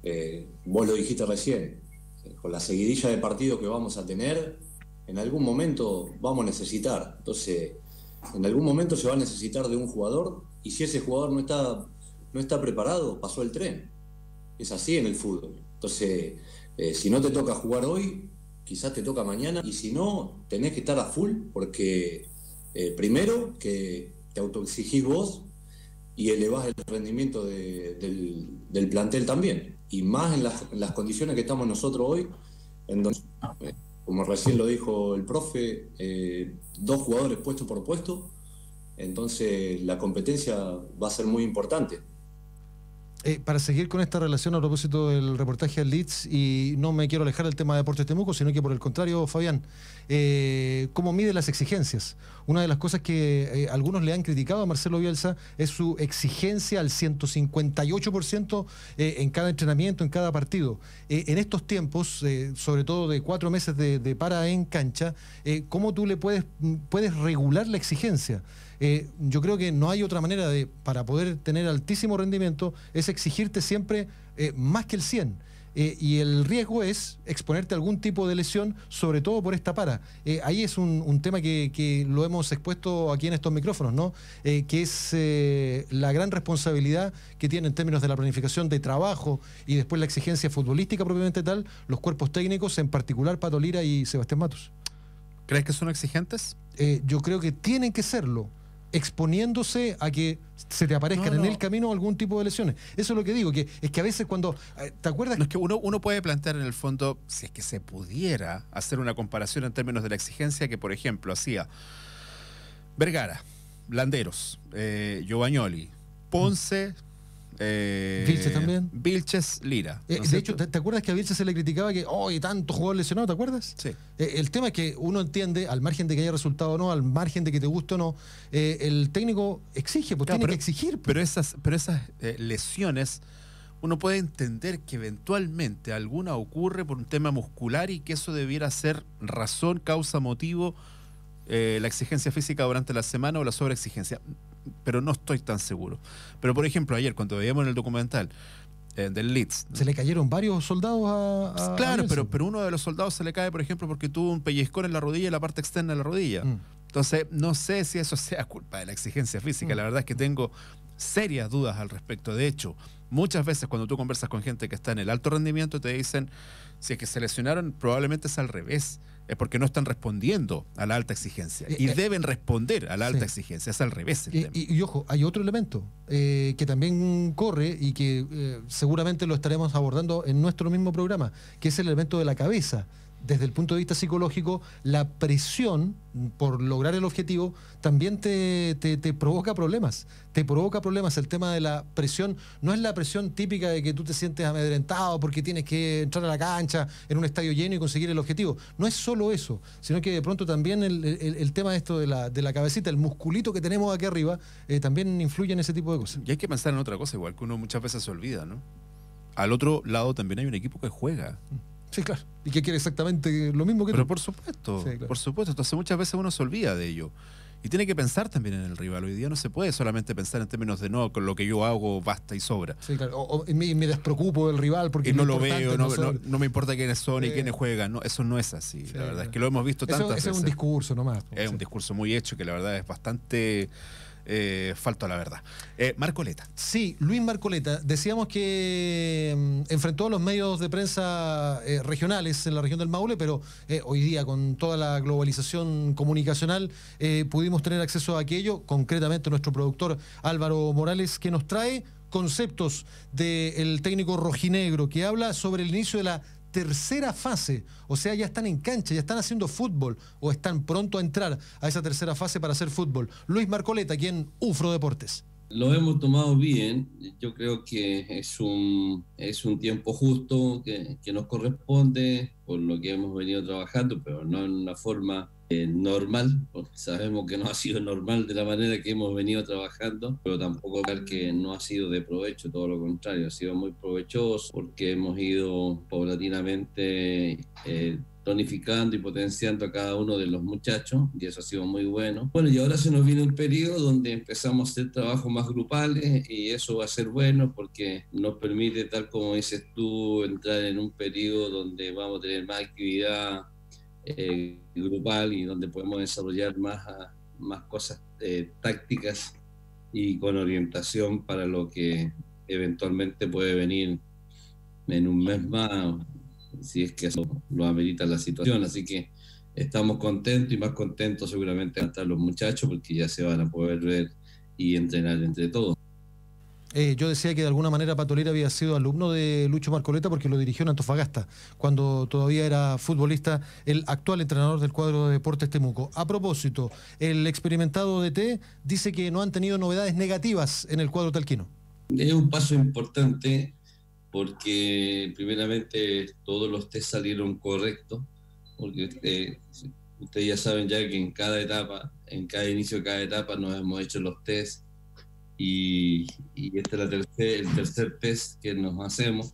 Eh, vos lo dijiste recién, eh, con la seguidilla de partidos que vamos a tener, en algún momento vamos a necesitar. Entonces, en algún momento se va a necesitar de un jugador y si ese jugador no está, no está preparado, pasó el tren. Es así en el fútbol. Entonces, eh, si no te toca jugar hoy, quizás te toca mañana. Y si no, tenés que estar a full porque eh, primero que te autoexigís vos y elevás el rendimiento del, plantel también. Y más en las, condiciones que estamos nosotros hoy, en eh, como recién lo dijo el profe, dos jugadores puesto por puesto. Entonces la competencia va a ser muy importante. Eh, para seguir con esta relación a propósito del reportaje al Leeds, y no me quiero alejar del tema de Deportes Temuco, sino que por el contrario, Fabián, eh, ¿cómo mide las exigencias? Una de las cosas que eh, algunos le han criticado a Marcelo Bielsa es su exigencia al 158% en cada entrenamiento, en cada partido. en estos tiempos, sobre todo de cuatro meses de, para en cancha, ¿cómo tú le puedes, puedes regular la exigencia? Eh, yo creo que no hay otra manera para poder tener altísimo rendimiento, es exigirte siempre eh, más que el 100. Eh, y el riesgo es exponerte a algún tipo de lesión, sobre todo por esta para. ahí es un, tema que, lo hemos expuesto aquí en estos micrófonos, ¿no? que es la gran responsabilidad que tiene en términos de la planificación de trabajo y después la exigencia futbolística propiamente tal, los cuerpos técnicos, en particular Pato Lira y Sebastián Matos. ¿Crees que son exigentes? yo creo que tienen que serlo exponiéndose a que se te aparezcan en el camino algún tipo de lesiones. Eso es lo que digo, que es que a veces cuando, eh, ¿te acuerdas? es que uno, puede plantear en el fondo, si es que se pudiera hacer una comparación en términos de la exigencia que, por ejemplo, hacía Vergara, Landeros, eh, Giovagnoli, Ponce, eh, Vilches también. Vilches Lira. Eh, de hecho, ¿te, acuerdas que a Vilches se le criticaba que, oh, y tanto jugador lesionado, ¿te acuerdas? Sí. Eh, el tema es que uno entiende, al margen de que haya resultado o no, al margen de que te guste o no, el técnico exige, pues tiene que exigir. Pues. Pero esas, pero esas lesiones, uno puede entender que eventualmente alguna ocurre por un tema muscular y que eso debiera ser razón, causa, motivo, la exigencia física durante la semana o la sobreexigencia pero no estoy tan seguro. Pero por ejemplo, ayer cuando veíamos en el documental eh, del Leeds. ¿Se le cayeron varios soldados a.? claro, pero, pero uno de los soldados se le cae, por ejemplo, porque tuvo un pellizcón en la rodilla y la parte externa de la rodilla. Mm. Entonces, no sé si eso sea culpa de la exigencia física. Mm. La verdad es que tengo serias dudas al respecto. De hecho, muchas veces cuando tú conversas con gente que está en el alto rendimiento, te dicen, si es que se lesionaron, probablemente es al revés es porque no están respondiendo a la alta exigencia. Eh, y eh, deben responder a la alta exigencia, es al revés. y, ojo, hay otro elemento eh, que también corre y que seguramente lo estaremos abordando en nuestro mismo programa, que es el elemento de la cabeza desde el punto de vista psicológico, la presión por lograr el objetivo también te, provoca problemas. Te provoca problemas el tema de la presión. No es la presión típica de que tú te sientes amedrentado porque tienes que entrar a la cancha en un estadio lleno y conseguir el objetivo. No es solo eso, sino que de pronto también el, tema de esto de la, de la, cabecita, el musculito que tenemos aquí arriba, eh, también influye en ese tipo de cosas. Y hay que pensar en otra cosa, igual que uno muchas veces se olvida, ¿no? Al otro lado también hay un equipo que juega. Mm. Sí, claro. Y que quiere exactamente lo mismo que Pero por supuesto, por supuesto. Entonces muchas veces uno se olvida de ello. Y tiene que pensar también en el rival. Hoy día no se puede solamente pensar en términos de no, con lo que yo hago basta y sobra. Sí, claro. O, me, me, despreocupo del rival porque y no lo veo, no, me importa quiénes son y quiénes juegan. No, eso no es así. la verdad es que lo hemos visto tantas Eso, Es un discurso nomás. Es un discurso muy hecho que la verdad es bastante eh, la verdad. Eh, Marcoleta. Sí, Luis Marcoleta. Decíamos que mm, enfrentó a los medios de prensa eh, regionales en la región del Maule, pero eh, hoy día con toda la globalización comunicacional pudimos tener acceso a aquello, concretamente nuestro productor Álvaro Morales, que nos trae conceptos del técnico rojinegro, que habla sobre el inicio de la tercera fase, o sea, ya están en cancha, ya están haciendo fútbol o están pronto a entrar a esa tercera fase para hacer fútbol. Luis Marcoleta, aquí en UFRO Deportes. Lo hemos tomado bien, yo creo que es un, es un tiempo justo que, que nos corresponde por lo que hemos venido trabajando, pero no en una forma eh, normal, porque sabemos que no ha sido normal de la manera que hemos venido trabajando, pero tampoco ver que no ha sido de provecho, todo lo contrario, ha sido muy provechoso porque hemos ido paulatinamente... Eh, tonificando y potenciando a cada uno de los muchachos y eso ha sido muy bueno. Bueno, y ahora se nos viene un periodo donde empezamos a hacer trabajos más grupales y eso va a ser bueno porque nos permite, tal como dices tú, entrar en un periodo donde vamos a tener más actividad eh, grupal y donde podemos desarrollar más, ah, más cosas eh, tácticas y con orientación para lo que eventualmente puede venir en un mes más, si es que eso lo amerita la situación. Así que estamos contentos y más contentos seguramente van a estar los muchachos porque ya se van a poder ver y entrenar entre todos. Eh, yo decía que de alguna manera Patolera había sido alumno de Lucho Marcoleta porque lo dirigió en Antofagasta, cuando todavía era futbolista, el actual entrenador del cuadro de Deportes Temuco. A propósito, el experimentado de DT dice que no han tenido novedades negativas en el cuadro talquino. Es un paso importante porque primeramente todos los test salieron correctos, porque eh, ustedes ya saben ya que en cada etapa, en cada inicio de cada etapa nos hemos hecho los test y, este es la el tercer test que nos hacemos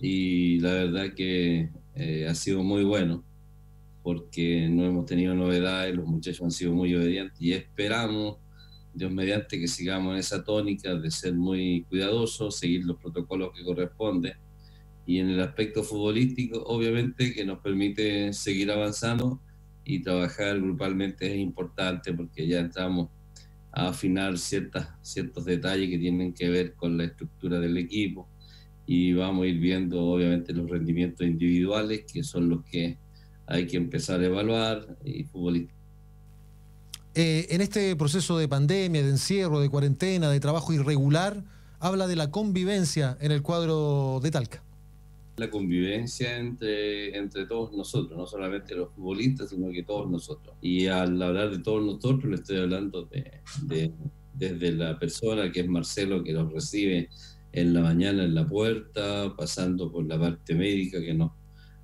y la verdad que eh, ha sido muy bueno porque no hemos tenido novedades, los muchachos han sido muy obedientes y esperamos, Dios mediante, que sigamos en esa tónica de ser muy cuidadosos, seguir los protocolos que corresponden y en el aspecto futbolístico, obviamente, que nos permite seguir avanzando y trabajar grupalmente es importante porque ya entramos afinar ciertos detalles que tienen que ver con la estructura del equipo y vamos a ir viendo obviamente los rendimientos individuales que son los que hay que empezar a evaluar y eh, en este proceso de pandemia, de encierro, de cuarentena, de trabajo irregular, habla de la convivencia en el cuadro de Talca la convivencia entre, entre todos nosotros, no solamente los futbolistas, sino que todos nosotros. Y al hablar de todos nosotros, le estoy hablando de, desde la persona que es Marcelo, que nos recibe en la mañana en la puerta, pasando por la parte médica que nos,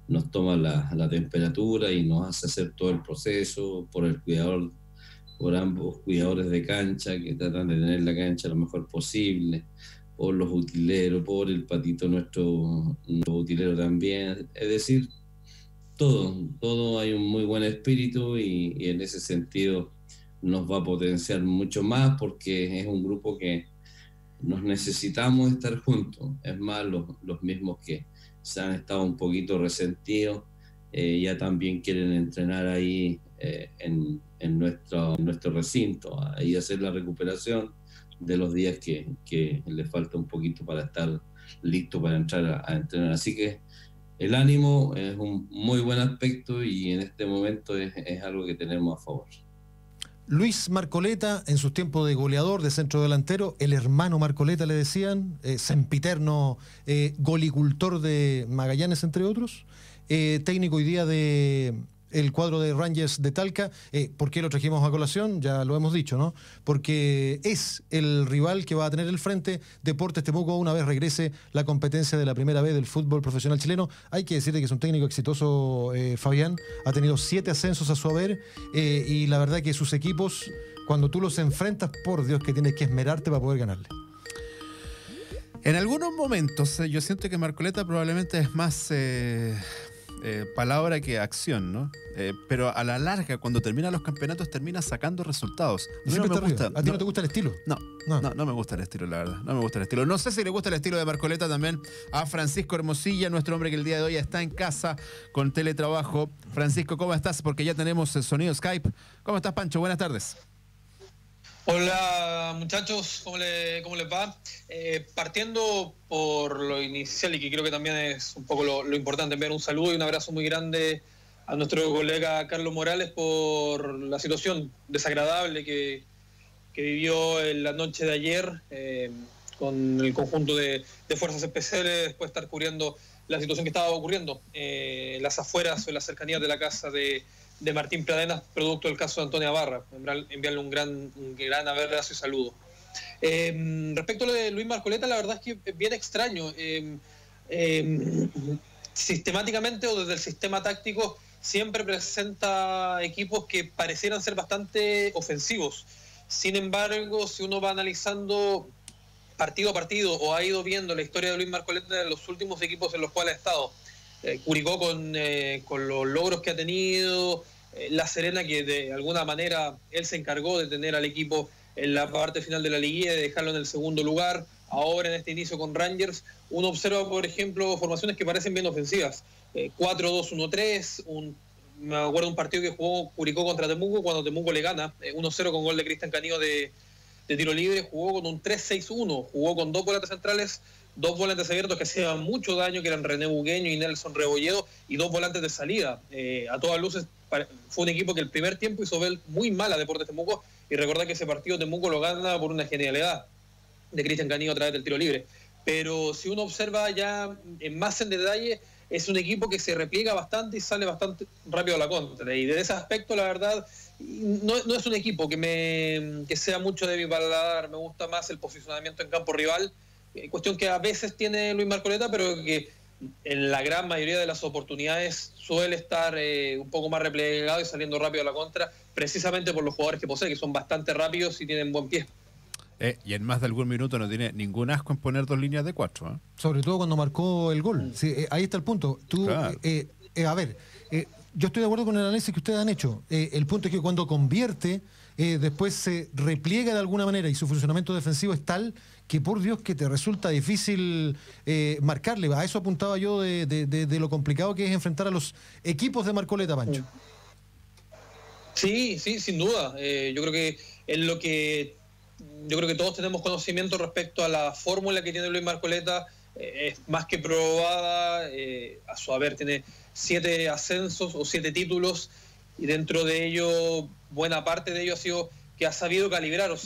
nos toma la, la temperatura y nos hace hacer todo el proceso, por el cuidador, por ambos cuidadores de cancha que tratan de tener la cancha lo mejor posible, o los utileros, por el patito nuestro, utilero también. Es decir, todo, todo hay un muy buen espíritu y, en ese sentido nos va a potenciar mucho más porque es un grupo que nos necesitamos estar juntos. Es más, los, mismos que se han estado un poquito resentidos eh, ya también quieren entrenar ahí eh, en, en, nuestro, en nuestro recinto, ahí hacer la recuperación de los días que, le falta un poquito para estar listo para entrar a, entrenar. Así que el ánimo es un muy buen aspecto y en este momento es, algo que tenemos a favor. Luis Marcoleta, en sus tiempos de goleador, de centro delantero, el hermano Marcoleta le decían, eh, sempiterno eh, golicultor de Magallanes, entre otros, eh, técnico hoy día de, el cuadro de Rangers de Talca. Eh, ¿Por qué lo trajimos a colación? Ya lo hemos dicho, ¿no? Porque es el rival que va a tener el frente este Temuco una vez regrese la competencia de la primera vez del fútbol profesional chileno. Hay que decirte que es un técnico exitoso, eh, Fabián. Ha tenido siete ascensos a su haber eh, y la verdad que sus equipos, cuando tú los enfrentas, por Dios que tienes que esmerarte para poder ganarle. En algunos momentos yo siento que Marcoleta probablemente es más, eh, palabra que acción, ¿no? Eh, pero a la larga, cuando terminan los campeonatos, termina sacando resultados. A ti no, te gusta el estilo? No, no, no, no, me gusta el estilo, la verdad. No me gusta el estilo. No sé si le gusta el estilo de Marcoleta también a Francisco Hermosilla, nuestro hombre que el día de hoy está en casa con teletrabajo. Francisco, ¿cómo estás? Porque ya tenemos el sonido Skype. ¿Cómo estás, Pancho? Buenas tardes. Hola muchachos, ¿cómo, le, les va? Eh, partiendo por lo inicial y que creo que también es un poco lo, importante, enviar un saludo y un abrazo muy grande a nuestro colega Carlos Morales por la situación desagradable que, vivió en la noche de ayer eh, con el conjunto de, fuerzas especiales, después de estar cubriendo la situación que estaba ocurriendo eh, las afueras o en las cercanías de la casa de de Martín Pradenas, producto del caso de Antonia Barra. Enviarle un gran, gran abrazo y saludo. Em, respecto a lo de Luis Marcoleta, la verdad es que es bien extraño. Em, em, sistemáticamente o desde el sistema táctico siempre presenta equipos que parecieran ser bastante ofensivos. Sin embargo, si uno va analizando partido a partido o ha ido viendo la historia de Luis Marcoleta de los últimos equipos en los cuales ha estado, eh, Curicó eh, con, los logros que ha tenido, eh, La Serena que de alguna manera él se encargó de tener al equipo en la parte final de la liguilla, de dejarlo en el segundo lugar, ahora en este inicio con Rangers, uno observa, por ejemplo, formaciones que parecen bien ofensivas, 4-2-1-3, un me acuerdo un partido que jugó Curicó contra Temuco cuando Temuco le gana 1-0 con gol de Cristian Canillo de, tiro libre, jugó con un 3-6-1, jugó con dos volantes centrales dos volantes abiertos que hacían mucho daño, que eran René Bugueño y Nelson Rebolledo, y dos volantes de salida. Eh, a todas luces fue un equipo que el primer tiempo hizo ver muy mal a Deportes Temuco, y recordar que ese partido Temuco lo gana por una genialidad de Cristian Canillo a través del tiro libre. Pero si uno observa ya en más en detalle, es un equipo que se repliega bastante y sale bastante rápido a la contra. Y de ese aspecto, la verdad, no, es un equipo que, me, que sea mucho de mi Me gusta más el posicionamiento en campo rival eh, cuestión que a veces tiene Luis Marcoleta, pero que en la gran mayoría de las oportunidades suele estar eh, un poco más replegado y saliendo rápido a la contra, precisamente por los jugadores que posee, que son bastante rápidos y tienen buen pie. Eh, y en más de algún minuto no tiene ningún asco en poner dos líneas de cuatro. Sobre todo cuando marcó el gol. Mm. ahí está el punto. a ver, yo estoy de acuerdo con el análisis que ustedes han hecho. el punto es que cuando convierte, después se repliega de alguna manera y su funcionamiento defensivo es tal que por Dios que te resulta difícil eh, marcarle. A eso apuntaba yo de, lo complicado que es enfrentar a los equipos de Marcoleta, Pancho. Sí, sí, sin duda. Eh, yo creo que es lo que yo creo que todos tenemos conocimiento respecto a la fórmula que tiene Luis Marcoleta, eh, es más que probada, a su haber tiene siete ascensos o siete títulos, y dentro de ello, buena parte de ello ha sido que ha sabido calibrar o,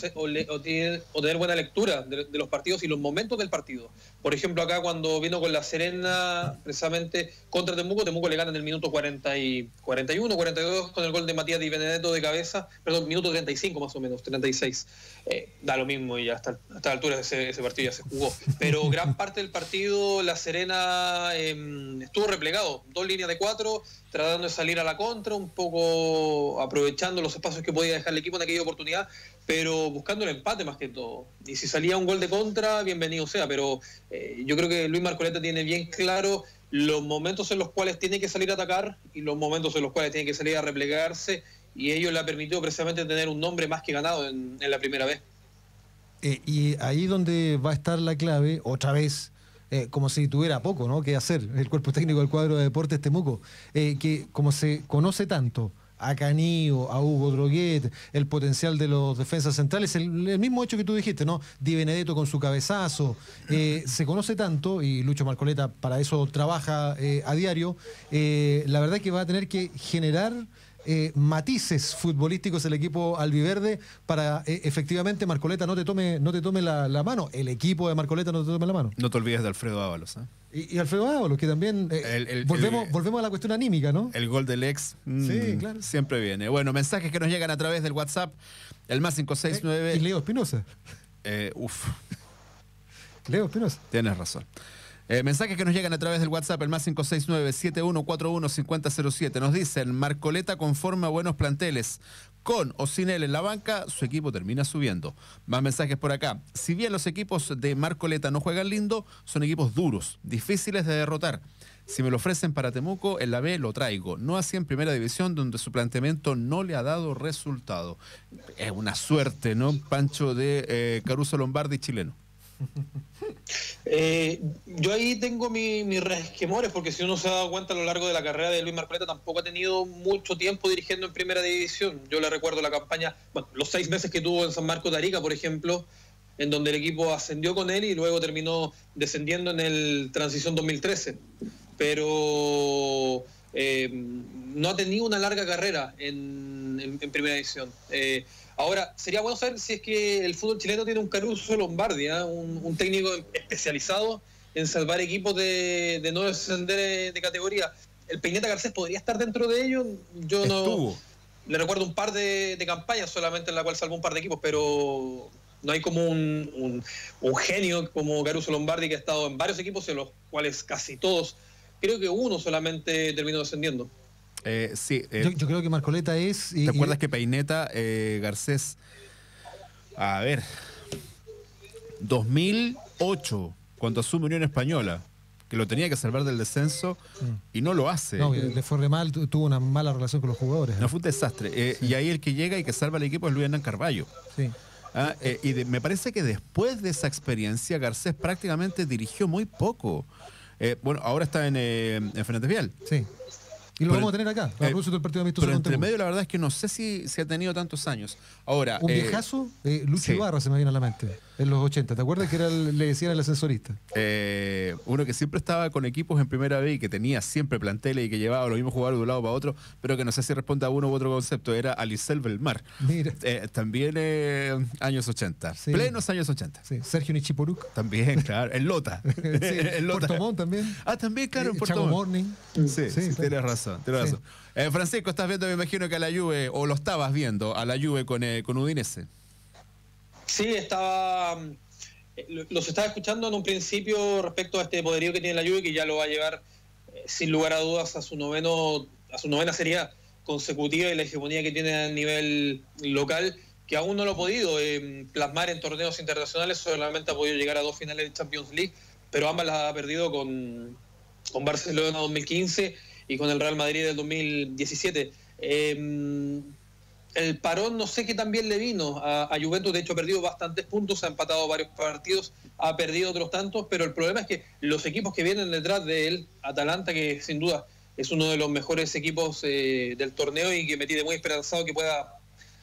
tener buena lectura de, los partidos y los momentos del partido. Por ejemplo, acá cuando vino con la Serena, precisamente contra Temuco, Temuco le gana en el minuto 40 41, 42 con el gol de Matías Di Benedetto de cabeza, perdón, minuto 35 más o menos, 36. Eh, da lo mismo y hasta, hasta la altura ese, ese partido ya se jugó. Pero gran parte del partido la Serena em, estuvo replegado, dos líneas de cuatro tratando de salir a la contra, un poco aprovechando los espacios que podía dejar el equipo en aquella oportunidad, pero buscando el empate más que todo. Y si salía un gol de contra, bienvenido sea, pero eh, yo creo que Luis Marcoleta tiene bien claro los momentos en los cuales tiene que salir a atacar y los momentos en los cuales tiene que salir a replegarse, y ello le ha permitido precisamente tener un nombre más que ganado en, la primera vez. Eh, y ahí donde va a estar la clave, otra vez, eh, como si tuviera poco ¿no? que hacer el cuerpo técnico del cuadro de deportes Temuco, eh, que como se conoce tanto a Canío, a Hugo Droguet, el potencial de los defensas centrales, el, mismo hecho que tú dijiste, ¿no? Di Benedetto con su cabezazo, eh, se conoce tanto, y Lucho Marcoleta para eso trabaja a diario, la verdad es que va a tener que generar eh, matices futbolísticos el equipo albiverde para eh, efectivamente Marcoleta no te tome, no te tome la, mano, el equipo de Marcoleta no te tome la mano. No te olvides de Alfredo Ábalos. ¿eh? Y, Alfredo Ábalos, que también volvemos, volvemos a la cuestión anímica, ¿no? El gol del ex mm, siempre viene. Bueno, mensajes que nos llegan a través del WhatsApp, el más 569. y Leo Espinosa. uf. Leo Espinosa. Tienes razón. Eh, mensajes que nos llegan a través del WhatsApp, el más 569-7141-5007. Nos dicen, Marcoleta conforma buenos planteles. Con o sin él en la banca, su equipo termina subiendo. Más mensajes por acá. Si bien los equipos de Marcoleta no juegan lindo, son equipos duros, difíciles de derrotar. Si me lo ofrecen para Temuco, en la B lo traigo. No así en primera división, donde su planteamiento no le ha dado resultado. Es una suerte, ¿no? Pancho de eh, Caruso Lombardi, chileno. Eh, yo ahí tengo mis resquemores, porque si uno se ha dado cuenta a lo largo de la carrera de Luis Marpleta tampoco ha tenido mucho tiempo dirigiendo en primera división. Yo le recuerdo la campaña, bueno, los seis meses que tuvo en San Marcos de Arica, por ejemplo, en donde el equipo ascendió con él y luego terminó descendiendo en el Transición 2013. Pero eh, no ha tenido una larga carrera en, primera división. Eh, Ahora, sería bueno saber si es que el fútbol chileno tiene un Caruso Lombardi, ¿ah? un, técnico especializado en salvar equipos de, no descender eh, de categoría. ¿El Peineta Garcés podría estar dentro de ello? Yo Estuvo. no... Le recuerdo un par de, campañas solamente en la cual salvó un par de equipos, pero no hay como un, un, genio como Caruso Lombardi que ha estado en varios equipos en los cuales casi todos, creo que uno solamente terminó descendiendo. Eh, eh, yo, creo que Marcoleta es. Y, ¿Te acuerdas que Peineta, eh, Garcés? A ver. 2008, cuando asume Unión Española, que lo tenía que salvar del descenso mm. y no lo hace. No, le fue mal, tuvo una mala relación con los jugadores. No, fue un desastre. Y ahí el que llega y que salva al equipo es Luis Hernán Carballo. Sí. Ah, y me parece que después de esa experiencia, Garcés prácticamente dirigió muy poco. bueno, ahora está en, en Fernández Vial. Sí. Y lo vamos a tener acá, la eh, del partido amistoso. Pero entre medio, la verdad es que no sé si se ha tenido tantos años. Ahora. Un eh, viejazo, eh, Lucho sí. se me viene a la mente. En los 80, ¿te acuerdas que era le decían el ascensorista? Eh, uno que siempre estaba con equipos en primera B y que tenía siempre planteles y que llevaba los mismos jugadores de un lado para otro, pero que no sé si responde a uno u otro concepto, era Alicel Belmar. Mira. Eh, también eh, años 80, plenos años 80. Sí. Sergio Nichipuruk. También, claro. En Lota. sí. en Lota. también. Ah, también, claro, en Puerto Morning. Sí, sí, tienes razón, Francisco, estás viendo, me imagino que a la Juve, o lo estabas viendo, a la Juve con Udinese. Sí, estaba. Eh, los estaba escuchando en un principio respecto a este poderío que tiene la Juve, que ya lo va a llevar eh, sin lugar a dudas a su noveno, a su novena serie consecutiva y la hegemonía que tiene a nivel local, que aún no lo ha podido eh, plasmar en torneos internacionales, solamente ha podido llegar a dos finales de Champions League, pero ambas las ha perdido con, con Barcelona 2015 y con el Real Madrid del 2017. El parón no sé qué también le vino a, Juventus, de hecho ha perdido bastantes puntos, ha empatado varios partidos, ha perdido otros tantos, pero el problema es que los equipos que vienen detrás de él, Atalanta, que sin duda es uno de los mejores equipos eh, del torneo y que me tiene muy esperanzado que pueda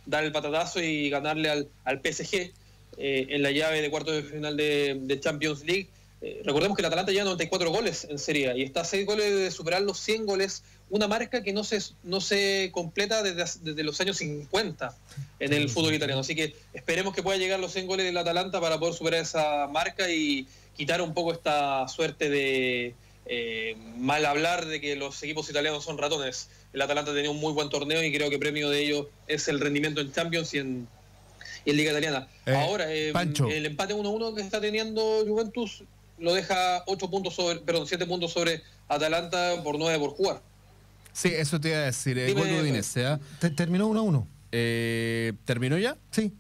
dar el patatazo y ganarle al, PSG eh, en la llave de cuartos de final de, Champions League. Eh, recordemos que el Atalanta lleva 94 goles en Serie A y está a 6 goles de superar los 100 goles una marca que no se, no se completa desde, desde los años 50 en el fútbol italiano. Así que esperemos que pueda llegar los 100 goles del Atalanta para poder superar esa marca y quitar un poco esta suerte de eh, mal hablar de que los equipos italianos son ratones. El Atalanta tenía un muy buen torneo y creo que premio de ello es el rendimiento en Champions y en, Liga Italiana. Eh, Ahora, eh, el empate 1-1 que está teniendo Juventus lo deja 8 puntos sobre, perdón, 7 puntos sobre Atalanta por 9 por jugar. Sí, eso te iba a decir. el eh, gol de Udinese. ¿ah? terminó 1 a 1. Eh, ¿Terminó ya? Sí.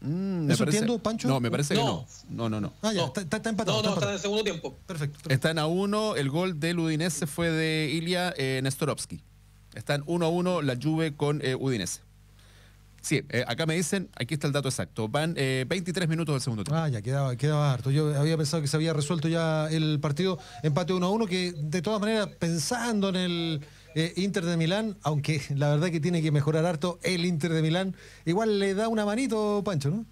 Mm, ¿Eso entiendo, Pancho? No, me parece que no. No, no, no. Ah, ya, está, está- empatado. No, no, está en el segundo tiempo. Perfecto. Están a uno, el gol del Udinese fue de Ilya eh, Nestorovsky. Están 1 a 1 la Juve con eh, Udinese. Sí, acá me dicen, aquí está el dato exacto. Van 23 minutos del segundo tiempo. Ah, ya, quedaba, quedaba harto. Yo había pensado que se había resuelto ya el partido empate 1 a 1, que de todas maneras, pensando en el, eh, Inter de Milán, aunque la verdad que tiene que mejorar harto el Inter de Milán, igual le da una manito, Pancho, ¿no?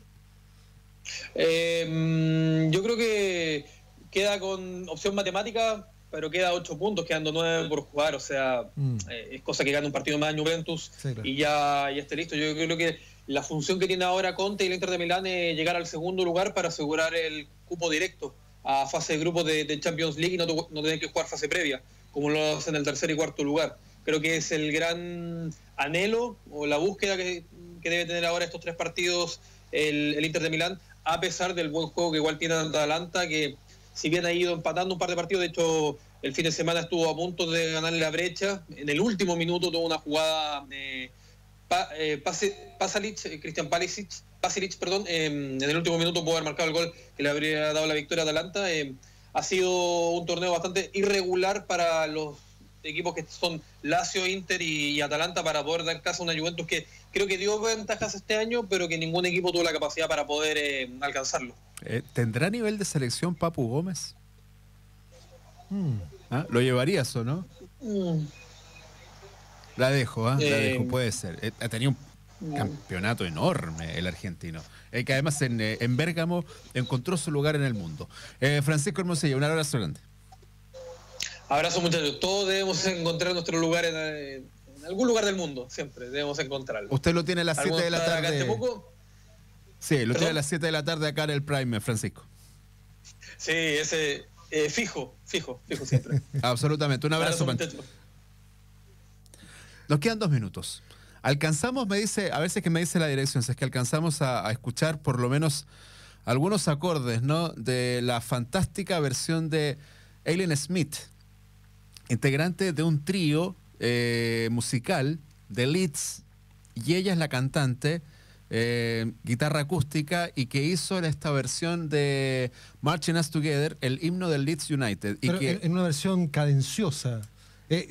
Eh, mm, yo creo que queda con opción matemática, pero queda 8 puntos, quedando nueve por jugar, o sea, mm. eh, es cosa que gana un partido más en Juventus y ya, ya esté listo. Yo creo que la función que tiene ahora Conte y el Inter de Milán es llegar al segundo lugar para asegurar el cupo directo a fase de grupo de, Champions League y no, no tener que jugar fase previa como lo hacen el tercer y cuarto lugar. Creo que es el gran anhelo o la búsqueda que, debe tener ahora estos tres partidos el, Inter de Milán, a pesar del buen juego que igual tiene Atalanta, que si bien ha ido empatando un par de partidos, de hecho el fin de semana estuvo a punto de ganarle la brecha, en el último minuto tuvo una jugada... Eh, eh Pasalic, eh, Cristian Pasalic, perdón, em, en el último minuto pudo haber marcado el gol que le habría dado la victoria a Atalanta. Em, ha sido un torneo bastante irregular para los equipos que son Lazio, Inter y, Atalanta para poder dar casa a una Juventus que creo que dio ventajas este año, pero que ningún equipo tuvo la capacidad para poder eh, alcanzarlo. Eh, ¿Tendrá nivel de selección Papu Gómez? Hmm. Ah, ¿Lo llevarías o no? Mm. La dejo, ah, La eh, dejo, puede ser. tenido campeonato enorme el argentino, eh, que además eh, en, Bérgamo encontró su lugar en el mundo. Eh, Francisco Hermosilla, un abrazo grande. Abrazo muchachos, todos debemos encontrar nuestro lugar en, algún lugar del mundo, siempre debemos encontrarlo. Usted lo tiene a las 7 de la tarde. Sí, lo tiene a las 7 de la tarde acá en el Prime, Francisco. Sí, ese fijo, fijo, fijo siempre. Absolutamente, un abrazo. abrazo Nos quedan dos minutos. Alcanzamos, me dice, a veces que me dice la dirección, es que alcanzamos a, escuchar por lo menos algunos acordes, ¿no? De la fantástica versión de Aileen Smith, integrante de un trío eh, musical de Leeds, y ella es la cantante, eh, guitarra acústica, y que hizo esta versión de Marching Us Together, el himno del Leeds United. Y en una versión cadenciosa. Eh,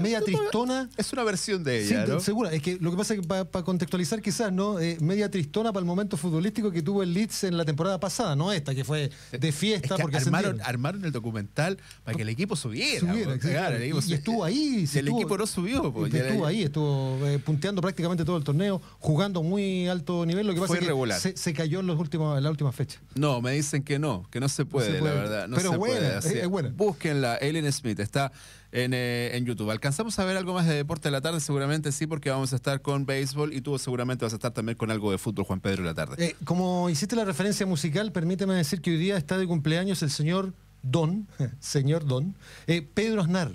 media, tristona. Es una versión de ella. Sí, Segura, es que lo que pasa es que para contextualizar quizás, ¿no? Eh, media tristona para el momento futbolístico que tuvo el Leeds en la temporada pasada, no esta, que fue de fiesta. porque armaron, el documental para que el equipo subiera. y, estuvo ahí. el equipo no subió. estuvo ahí, estuvo eh, punteando prácticamente todo el torneo, jugando muy alto nivel. Lo que pasa fue que Se, cayó en, los últimos, en la última fecha. No, me dicen que no, que no se puede, la verdad. No Pero se buena, puede es buena. Búsquenla, Ellen Smith. Está eh, en, YouTube. ¿Alcanzamos a ver algo más de deporte en la tarde? Seguramente sí, porque vamos a estar con béisbol y tú seguramente vas a estar también con algo de fútbol, Juan Pedro, en la tarde. Eh, como hiciste la referencia musical, permíteme decir que hoy día está de cumpleaños el señor Don, señor Don, eh, Pedro Aznar.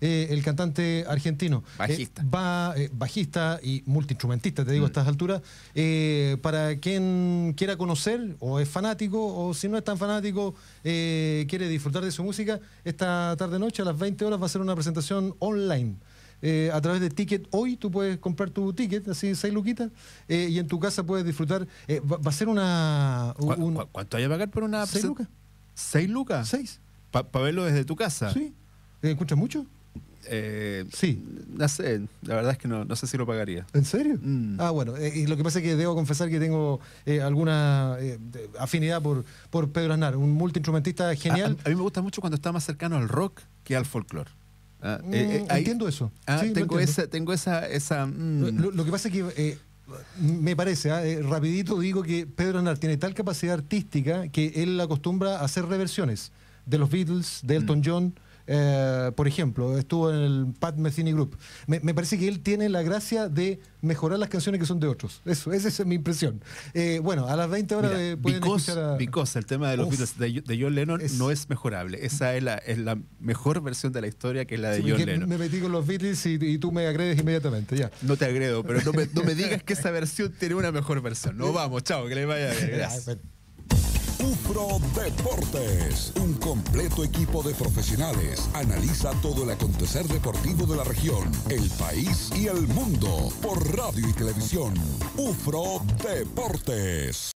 Eh, el cantante argentino. Eh, bajista. va, eh, bajista y multiinstrumentista, te digo, a mm. estas alturas. para quien quiera conocer, o es fanático, o si no es tan fanático, quiere disfrutar de su música, esta tarde-noche a las 20 horas va a ser una presentación online. a través de Ticket Hoy, tú puedes comprar tu ticket, así seis luquitas, y en tu casa puedes disfrutar. va, a ser una... cuánto hay a pagar por una... ¿Seis lucas? ¿Seis lucas? Seis. ¿Para verlo desde tu casa? Sí. ¿escuchas mucho? Eh, sí. No sé, la verdad es que no, sé si lo pagaría. ¿En serio? Mm. Ah, bueno. Eh, y lo que pasa es que debo confesar que tengo eh, alguna afinidad por, por Pedro Aznar, un multiinstrumentista genial. A, mí me gusta mucho cuando está más cercano al rock que al folclore. Ah, mm, entiendo eso. Ah, tengo, esa, tengo mm. lo, que pasa es que... me parece, ah, rapidito digo que Pedro Aznar tiene tal capacidad artística que él acostumbra a hacer reversiones de los Beatles, de Elton John, eh, por ejemplo, estuvo en el Pat Metheny Group. Me, parece que él tiene la gracia de mejorar las canciones que son de otros. Eso, esa es mi impresión. Eh, bueno, a las 20 horas eh, pueden el tema de los Beatles de, John Lennon no es mejorable. Esa es la, es la, mejor versión de la historia que es la de John Lennon. Me metí con los Beatles y, tú me agredes inmediatamente, ya. No te agredo, pero no me, digas que esa versión tiene una mejor versión. No vamos, chao, que le vaya bien. Ufro Deportes. Un completo equipo de profesionales analiza todo el acontecer deportivo de la región, el país y el mundo por radio y televisión. UFRO Deportes.